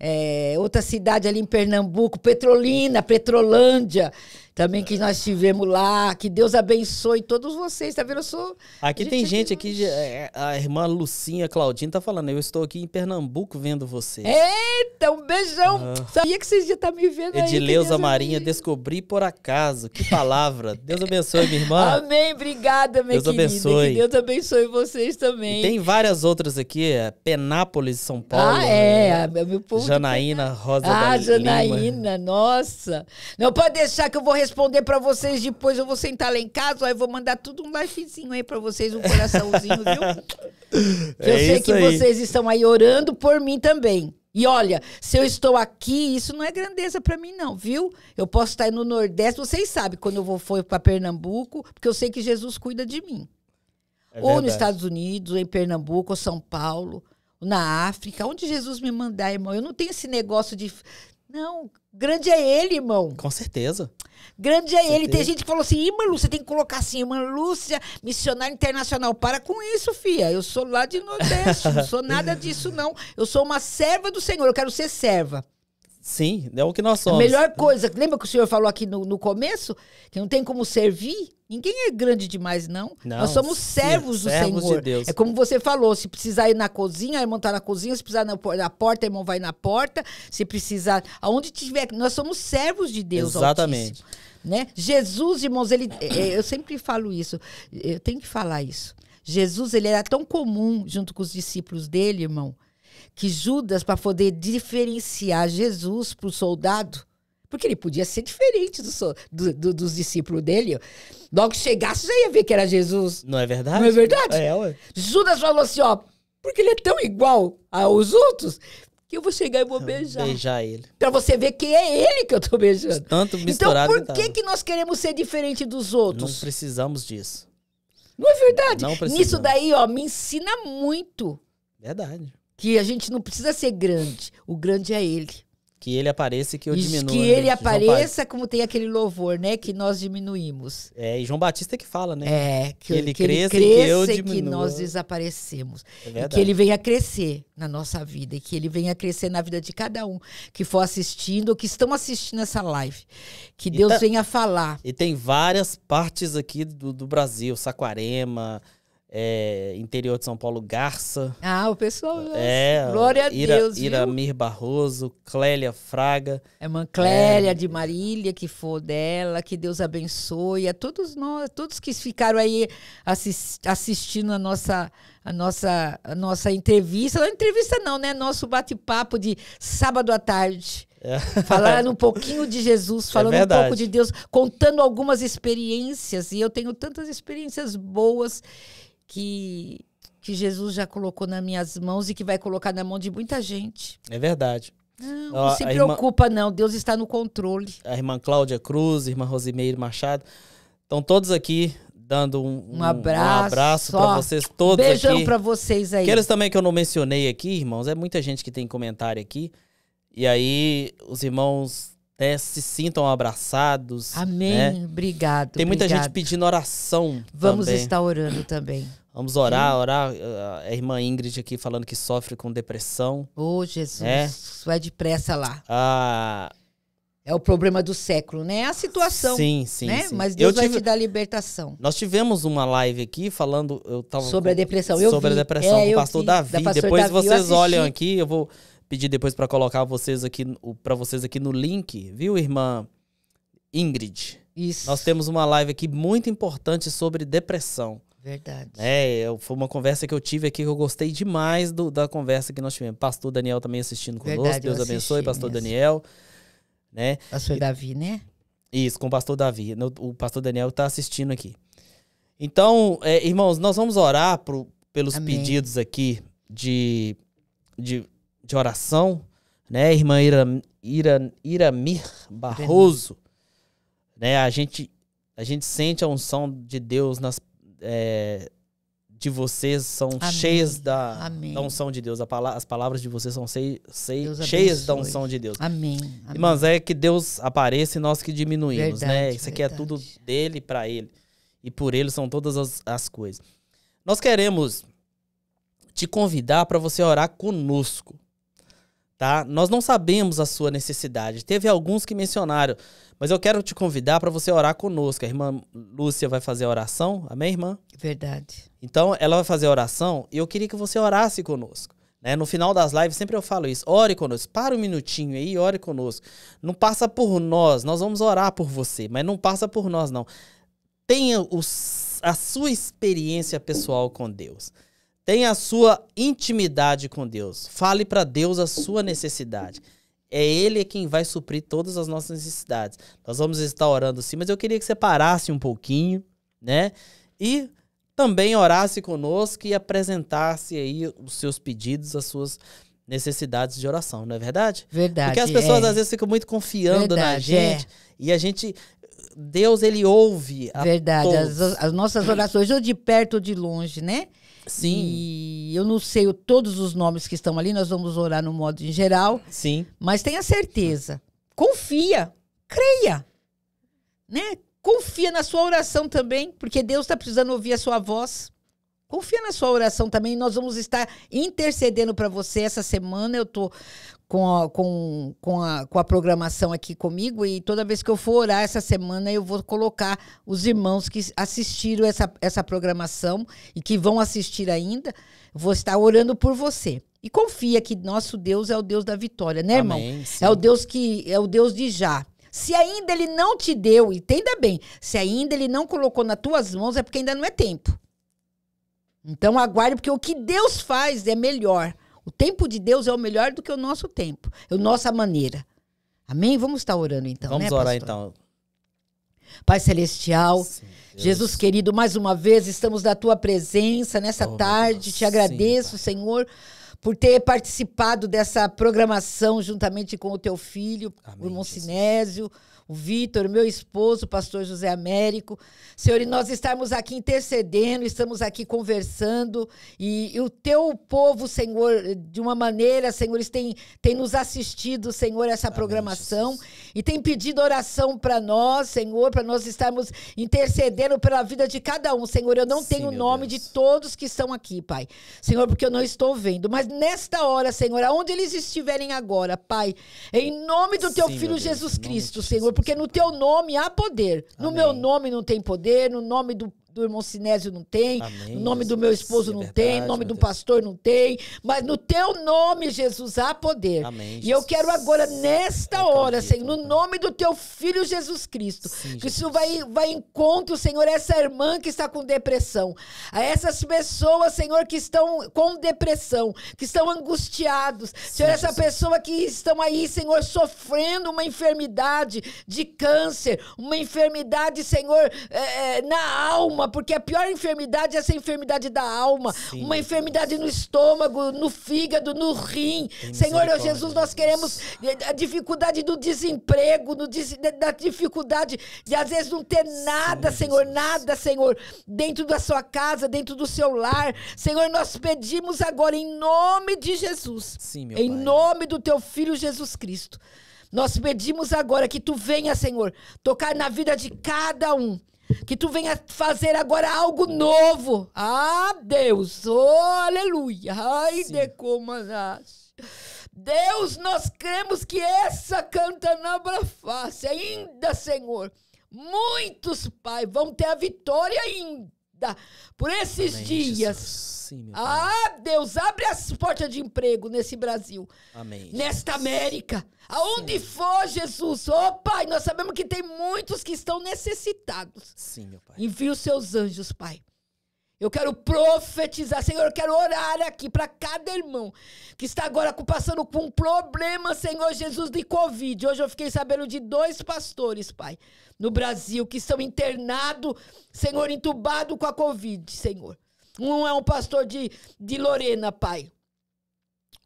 é, outra cidade ali em Pernambuco, Petrolina, Petrolândia também que nós tivemos lá. Que Deus abençoe todos vocês, tá vendo? Eu sou. Aqui gente tem gente aqui, é, é, a irmã Lucinha Claudinha tá falando, eu estou aqui em Pernambuco vendo vocês. Eita, um beijão! Ah. Sabia que vocês já estão tá me vendo Edileuza aí, Marinha, descobri por acaso. Que palavra. Deus abençoe, minha irmã. Amém, obrigada, minha Deus querida. Abençoe. Que Deus abençoe vocês também. E tem várias outras aqui, é Penápolis, São ah, Paulo. Ah, é, meu povo. Janaína Rosa ah, da Janaína, Lima. nossa. Não pode deixar que eu vou responder para vocês depois. Eu vou sentar lá em casa, aí vou mandar tudo um likezinho aí para vocês, um coraçãozinho, viu? [laughs] É eu sei que aí. vocês estão aí orando por mim também. E olha, se eu estou aqui, isso não é grandeza para mim não, viu? Eu posso estar no Nordeste, vocês sabem quando eu vou para Pernambuco, porque eu sei que Jesus cuida de mim. É ou nos Estados Unidos, ou em Pernambuco, ou São Paulo, ou na África, onde Jesus me mandar, irmão. Eu não tenho esse negócio de não, grande é ele, irmão. Com certeza. Grande é ele. Tem gente que falou assim, Irmã Lúcia, tem que colocar assim, Irmã Lúcia, missionária internacional. Para com isso, fia. Eu sou lá de Nordeste, não sou nada disso, não. Eu sou uma serva do Senhor, eu quero ser serva. Sim, é o que nós somos. A melhor coisa, lembra que o senhor falou aqui no, no começo? Que não tem como servir Ninguém é grande demais, não. não Nós somos servos sim, do servos Senhor. De Deus. É como você falou: se precisar ir na cozinha, a irmã está na cozinha, se precisar na, porta, a irmã vai na porta, se precisar. Aonde tiver. Nós somos servos de Deus. Exatamente. Altíssimo, né? Jesus, irmãos, ele. É, é, eu sempre falo isso, eu tenho que falar isso. Jesus, ele era tão comum junto com os discípulos dele, irmão, que Judas, para poder diferenciar Jesus para o soldado, porque ele podia ser diferente do, do, do, dos discípulos dele. Logo que chegasse, já ia ver que era Jesus. Não é verdade? Não é verdade? É, ué. Judas falou assim, ó, porque ele é tão igual aos outros que eu vou chegar e vou beijar. Beijar ele. Pra você ver que é ele que eu tô beijando. Tanto então, misturado Então por que, que nós queremos ser diferente dos outros? Não precisamos disso. Não é verdade? Não precisamos. Nisso daí, ó, me ensina muito. Verdade. Que a gente não precisa ser grande. O grande é ele. Que ele apareça e que eu Isso, diminua. Que ele né? apareça, como tem aquele louvor, né? Que nós diminuímos. É, e João Batista que fala, né? É, que, que ele, que cresça, ele cresça e que cresça e que nós desaparecemos. É e que ele venha crescer na nossa vida. E que ele venha crescer na vida de cada um que for assistindo ou que estão assistindo essa live. Que Deus tá, venha falar. E tem várias partes aqui do, do Brasil. Saquarema, é, interior de São Paulo, Garça. Ah, o pessoal. É, glória a Ira, Deus. Iramir viu? Barroso, Clélia Fraga. É uma Clélia é, de Marília, que for dela, que Deus abençoe. A todos nós, todos que ficaram aí assist, assistindo a nossa. A nossa, a nossa entrevista, não entrevista não, né? Nosso bate-papo de sábado à tarde. É. [laughs] Falando um pouquinho de Jesus, é falando é um pouco de Deus, contando algumas experiências. E eu tenho tantas experiências boas que, que Jesus já colocou nas minhas mãos e que vai colocar na mão de muita gente. É verdade. Não, Ó, se preocupa, irmã... não. Deus está no controle. A irmã Cláudia Cruz, irmã Rosimeire Machado. Estão todos aqui dando um, um abraço, um abraço para vocês todos Beijão aqui. para vocês aí. Aqueles também que eu não mencionei aqui, irmãos, é muita gente que tem comentário aqui. E aí, os irmãos né, se sintam abraçados. Né? Amém. Né? Obrigado. Tem muita obrigado. gente pedindo oração. Vamos também. estar orando também. Vamos orar, Sim. orar. Eh, a irmã Ingrid aqui falando que sofre com depressão. Ô, oh, Jesus, né? é depressa lá. Ah, é o problema do século, né? É a situação. Sim, sim. Né? sim. Mas Deus eu vai te dar libertação. Nós tivemos uma live aqui falando. Eu tava sobre a depressão. Eu sobre vi. a depressão. É, o pastor vi, Davi. Da Depois Davi. vocês olham aqui, eu vou pedir depois para colocar vocês aqui para vocês aqui no link, viu, irmã Ingrid? Isso. Nós temos uma live aqui muito importante sobre depressão. Verdade. É, foi uma conversa que eu tive aqui que eu gostei demais do, da conversa que nós tivemos. Pastor Daniel também assistindo conosco. Verdade, Deus abençoe, Pastor Daniel. Né? Pastor Davi, né? Isso, com o Pastor Davi. O Pastor Daniel está assistindo aqui. Então, é, irmãos, nós vamos orar pro, pelos Amém. pedidos aqui de, de de oração, né, irmã Ira, Ira, Iramir Barroso, né, a gente, a gente sente a unção de Deus nas, é, de vocês são Amém. cheias da, da, unção de Deus. as palavras de vocês são sei, sei, cheias abençoe. da unção de Deus. Amém. Amém. Irmãs, é que Deus apareça e nós que diminuímos, né? verdade, né? Isso aqui é tudo dele para ele. E por ele são todas as, as coisas. Nós queremos te convidar para você orar conosco tá? Nós não sabemos a sua necessidade. Teve alguns que mencionaram, mas eu quero te convidar para você orar conosco. A irmã Lúcia vai fazer a oração, amém, irmã? Verdade. Então, ela vai fazer a oração e eu queria que você orasse conosco. Né? No final das lives, sempre eu falo isso. Ore conosco. Para um minutinho aí, ore conosco. Não passa por nós, nós vamos orar por você, mas não passa por nós, não. Tenha os, a sua experiência pessoal com Deus. Tenha a sua intimidade com Deus. Fale para Deus a sua necessidade. É Ele quem vai suprir todas as nossas necessidades. Nós vamos estar orando sim, mas eu queria que você parasse um pouquinho, né? E também orasse conosco e apresentasse aí os seus pedidos, as suas necessidades de oração, não é verdade? Verdade. Porque as pessoas é. às vezes ficam muito confiando verdade, na é. gente é. e a gente Deus ele ouve. A verdade, as, as, nossas orações ou de perto ou de longe, né? Sim. E eu não sei todos os nomes que estão ali, nós vamos orar no modo em geral. Sim. Mas tenha certeza. Confia. Creia. Né? Confia na sua oração também, porque Deus está precisando ouvir a sua voz. Confia na sua oração também. Nós vamos estar intercedendo para você essa semana. Eu estou com a, com, com, a, com a programação aqui comigo e toda vez que eu for orar essa semana, eu vou colocar os irmãos que assistiram essa, essa programação e que vão assistir ainda, vou estar orando por você. E confia que nosso Deus é o Deus da vitória, né, irmão? Amém, é o Deus que é o Deus de já. Se ainda ele não te deu, entenda bem, se ainda ele não colocou nas tuas mãos, é porque ainda não é tempo. Então aguarde, porque o que Deus faz é melhor. O tempo de Deus é o melhor do que o nosso tempo, é a nossa maneira. Amém? Vamos estar orando então, Vamos né, orar então. Pai Celestial, Sim, Jesus querido, mais uma vez estamos na tua presença nessa oh, tarde. Te agradeço, Sim, Senhor, por ter participado dessa programação juntamente com o teu filho, Amém, o irmão Jesus o Vitor, meu esposo, o pastor José Américo. Senhor, e nós estamos aqui intercedendo, estamos aqui conversando, e, e o teu povo, Senhor, de uma maneira, Senhor, eles têm, têm nos assistido, Senhor, essa Amém, programação, Jesus. e tem pedido oração para nós, Senhor, para nós estarmos intercedendo pela vida de cada um, Senhor. Eu não Sim, tenho o nome Deus. de todos que estão aqui, Pai. Senhor, porque eu não estou vendo, mas nesta hora, Senhor, aonde eles estiverem agora, Pai, em nome do Sim, teu filho Deus, Jesus Cristo, Senhor, porque no teu nome há poder. No Amém. meu nome não tem poder, no nome do do irmão Sinésio não tem, Amém, no nome Jesus, do meu esposo é não é verdade, tem, no nome do pastor não tem, mas no teu nome, Jesus, há poder. Amém, e eu quero agora, nesta hora, Senhor, no nome do teu filho Jesus Cristo, Sim, que isso vai, vai em encontro, Senhor, essa irmã que está com depressão, a essas pessoas, Senhor, que estão com depressão, que estão angustiados, Sim, Senhor, essa Jesus. pessoa que estão aí, Senhor, sofrendo uma enfermidade de câncer, uma enfermidade, Senhor, é, é na alma, porque a pior enfermidade é essa enfermidade da alma, Sim, uma enfermidade Deus. no estômago, no fígado, no rim. Tem Senhor Jesus, nós queremos eh, a dificuldade do desemprego, no, da dificuldade de às vezes não ter nada, Sim, Senhor, Jesus. nada, Senhor, dentro da sua casa, dentro do seu lar. Senhor, nós pedimos agora em nome de Jesus. Sim, meu em pai. nome do teu filho Jesus Cristo. Nós pedimos agora que tu venha, Senhor, tocar na vida de cada um. Que tu venha fazer agora algo novo. Ah, Deus. Oh, aleluia. Ai, de como as Deus, nós cremos que essa cantanabra face ainda, Senhor. Muitos, Pai, vão ter a vitória ainda por esses Amém, dias. Sim, ah, Deus, abre as portas de emprego nesse Brasil. Amém. Nesta América. Aonde Sim. for, Jesus. Ó oh, Pai, nós sabemos que tem muitos que estão necessitados. Sim, meu Pai. Envie os seus anjos, Pai. Eu quero profetizar, Senhor, eu quero orar aqui para cada irmão que está agora passando por um problema, Senhor Jesus, de Covid. Hoje eu fiquei sabendo de dois pastores, Pai, no Brasil, que estão internados, Senhor, entubados com a Covid, Senhor. Um é um pastor de, de Lorena, Pai.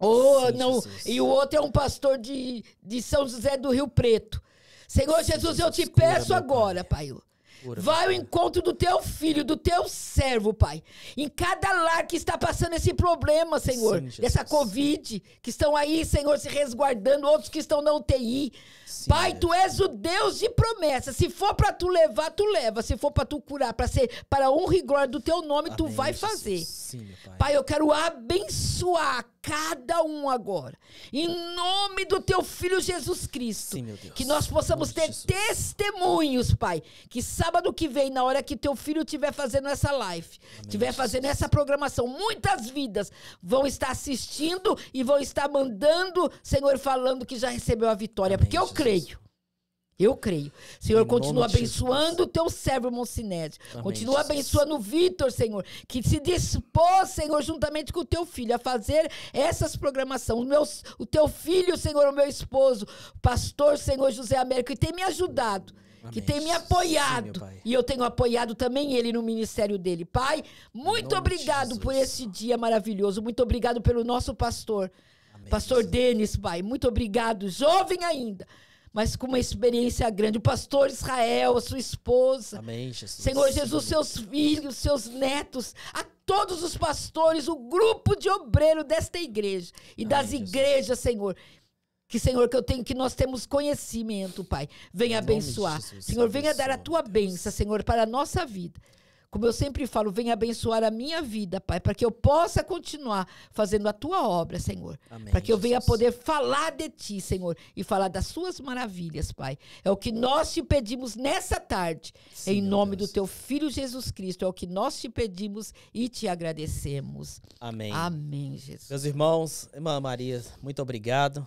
Oh, Sim, não. Jesus. E o outro é um pastor de, de São José do Rio Preto. Senhor Jesus, eu te peço agora, Pai. Vai ao encontro do teu filho, do teu servo, Pai. Em cada lar que está passando esse problema, Senhor, Sim, dessa Covid, que estão aí, Senhor, se resguardando, outros que estão na UTI. Sim, Pai, tu és o Deus de promessa. Se for para tu levar, tu leva. Se for para tu curar, para ser para honra e glória do teu nome, Amém, tu vai fazer. Sim, pai. pai, eu quero abençoar cada um agora. Em nome do teu filho Jesus Cristo. Sim, que nós possamos ter Jesus. testemunhos, Pai. Que sábado que vem, na hora que teu filho estiver fazendo essa live, estiver fazendo essa programação, muitas vidas vão estar assistindo e vão estar mandando, Senhor, falando que já recebeu a vitória. Amém, porque eu Jesus. creio eu creio. Senhor, continua abençoando o teu servo, Monsinésio. Continua abençoando o Vitor, Senhor, que se dispôs, Senhor, juntamente com o teu filho, a fazer essas programações. O, meu, o teu filho, Senhor, o meu esposo, pastor, Senhor José Américo, que tem me ajudado. Amém. que tem me apoiado. Sim, e eu tenho apoiado também ele no ministério dele. Pai, muito obrigado por esse dia maravilhoso. Muito obrigado pelo nosso pastor. Amém, pastor Jesus. Denis, Pai. Muito obrigado. Jovem ainda mas com uma experiência grande. O pastor Israel, a sua esposa. Amém, Jesus. Senhor Jesus, seus filhos, seus netos, a todos os pastores, o grupo de obreiro desta igreja e das Jesus. igrejas, Senhor. Que, Senhor, que eu tenho, que nós temos conhecimento, Pai. Venha abençoar. Jesus, Senhor, venha dar a tua bênção, Senhor, para a nossa vida. Como eu sempre falo, venha abençoar a minha vida, Pai, para que eu possa continuar fazendo a tua obra, Senhor. Para que eu venha Jesus. poder falar de ti, Senhor, e falar das suas maravilhas, Pai. É o que nós te pedimos nessa tarde, em nome Deus. do teu filho Jesus Cristo. É o que nós te pedimos e te agradecemos. Amém. Amém, Jesus. Meus irmãos, irmã Maria, muito obrigado,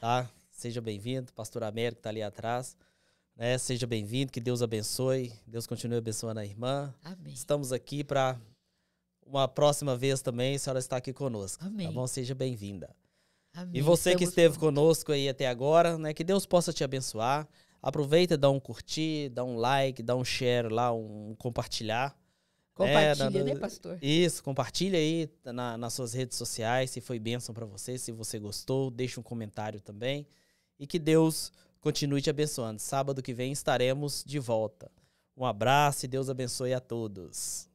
tá? Seja bem-vindo, pastor Américo está ali atrás. Né? Seja bem-vindo, que Deus abençoe, Deus continue abençoando a irmã. Amém. Estamos aqui para uma próxima vez também, a senhora está aqui conosco. Tá Amém. Tá bom? Seja bem-vinda. E você Estamos que esteve conosco aí até agora, né? Que Deus possa te abençoar. Aproveita, dá um curtir, dá um like, dá um share lá, um compartilhar. Né? Compartilha, é, na, né, pastor? Isso, compartilha aí na, nas suas redes sociais se foi bênção para você, se você gostou, deixa um comentário também. E que Deus continue te abençoando. Sábado que vem estaremos de volta. Um abraço e Deus abençoe a todos.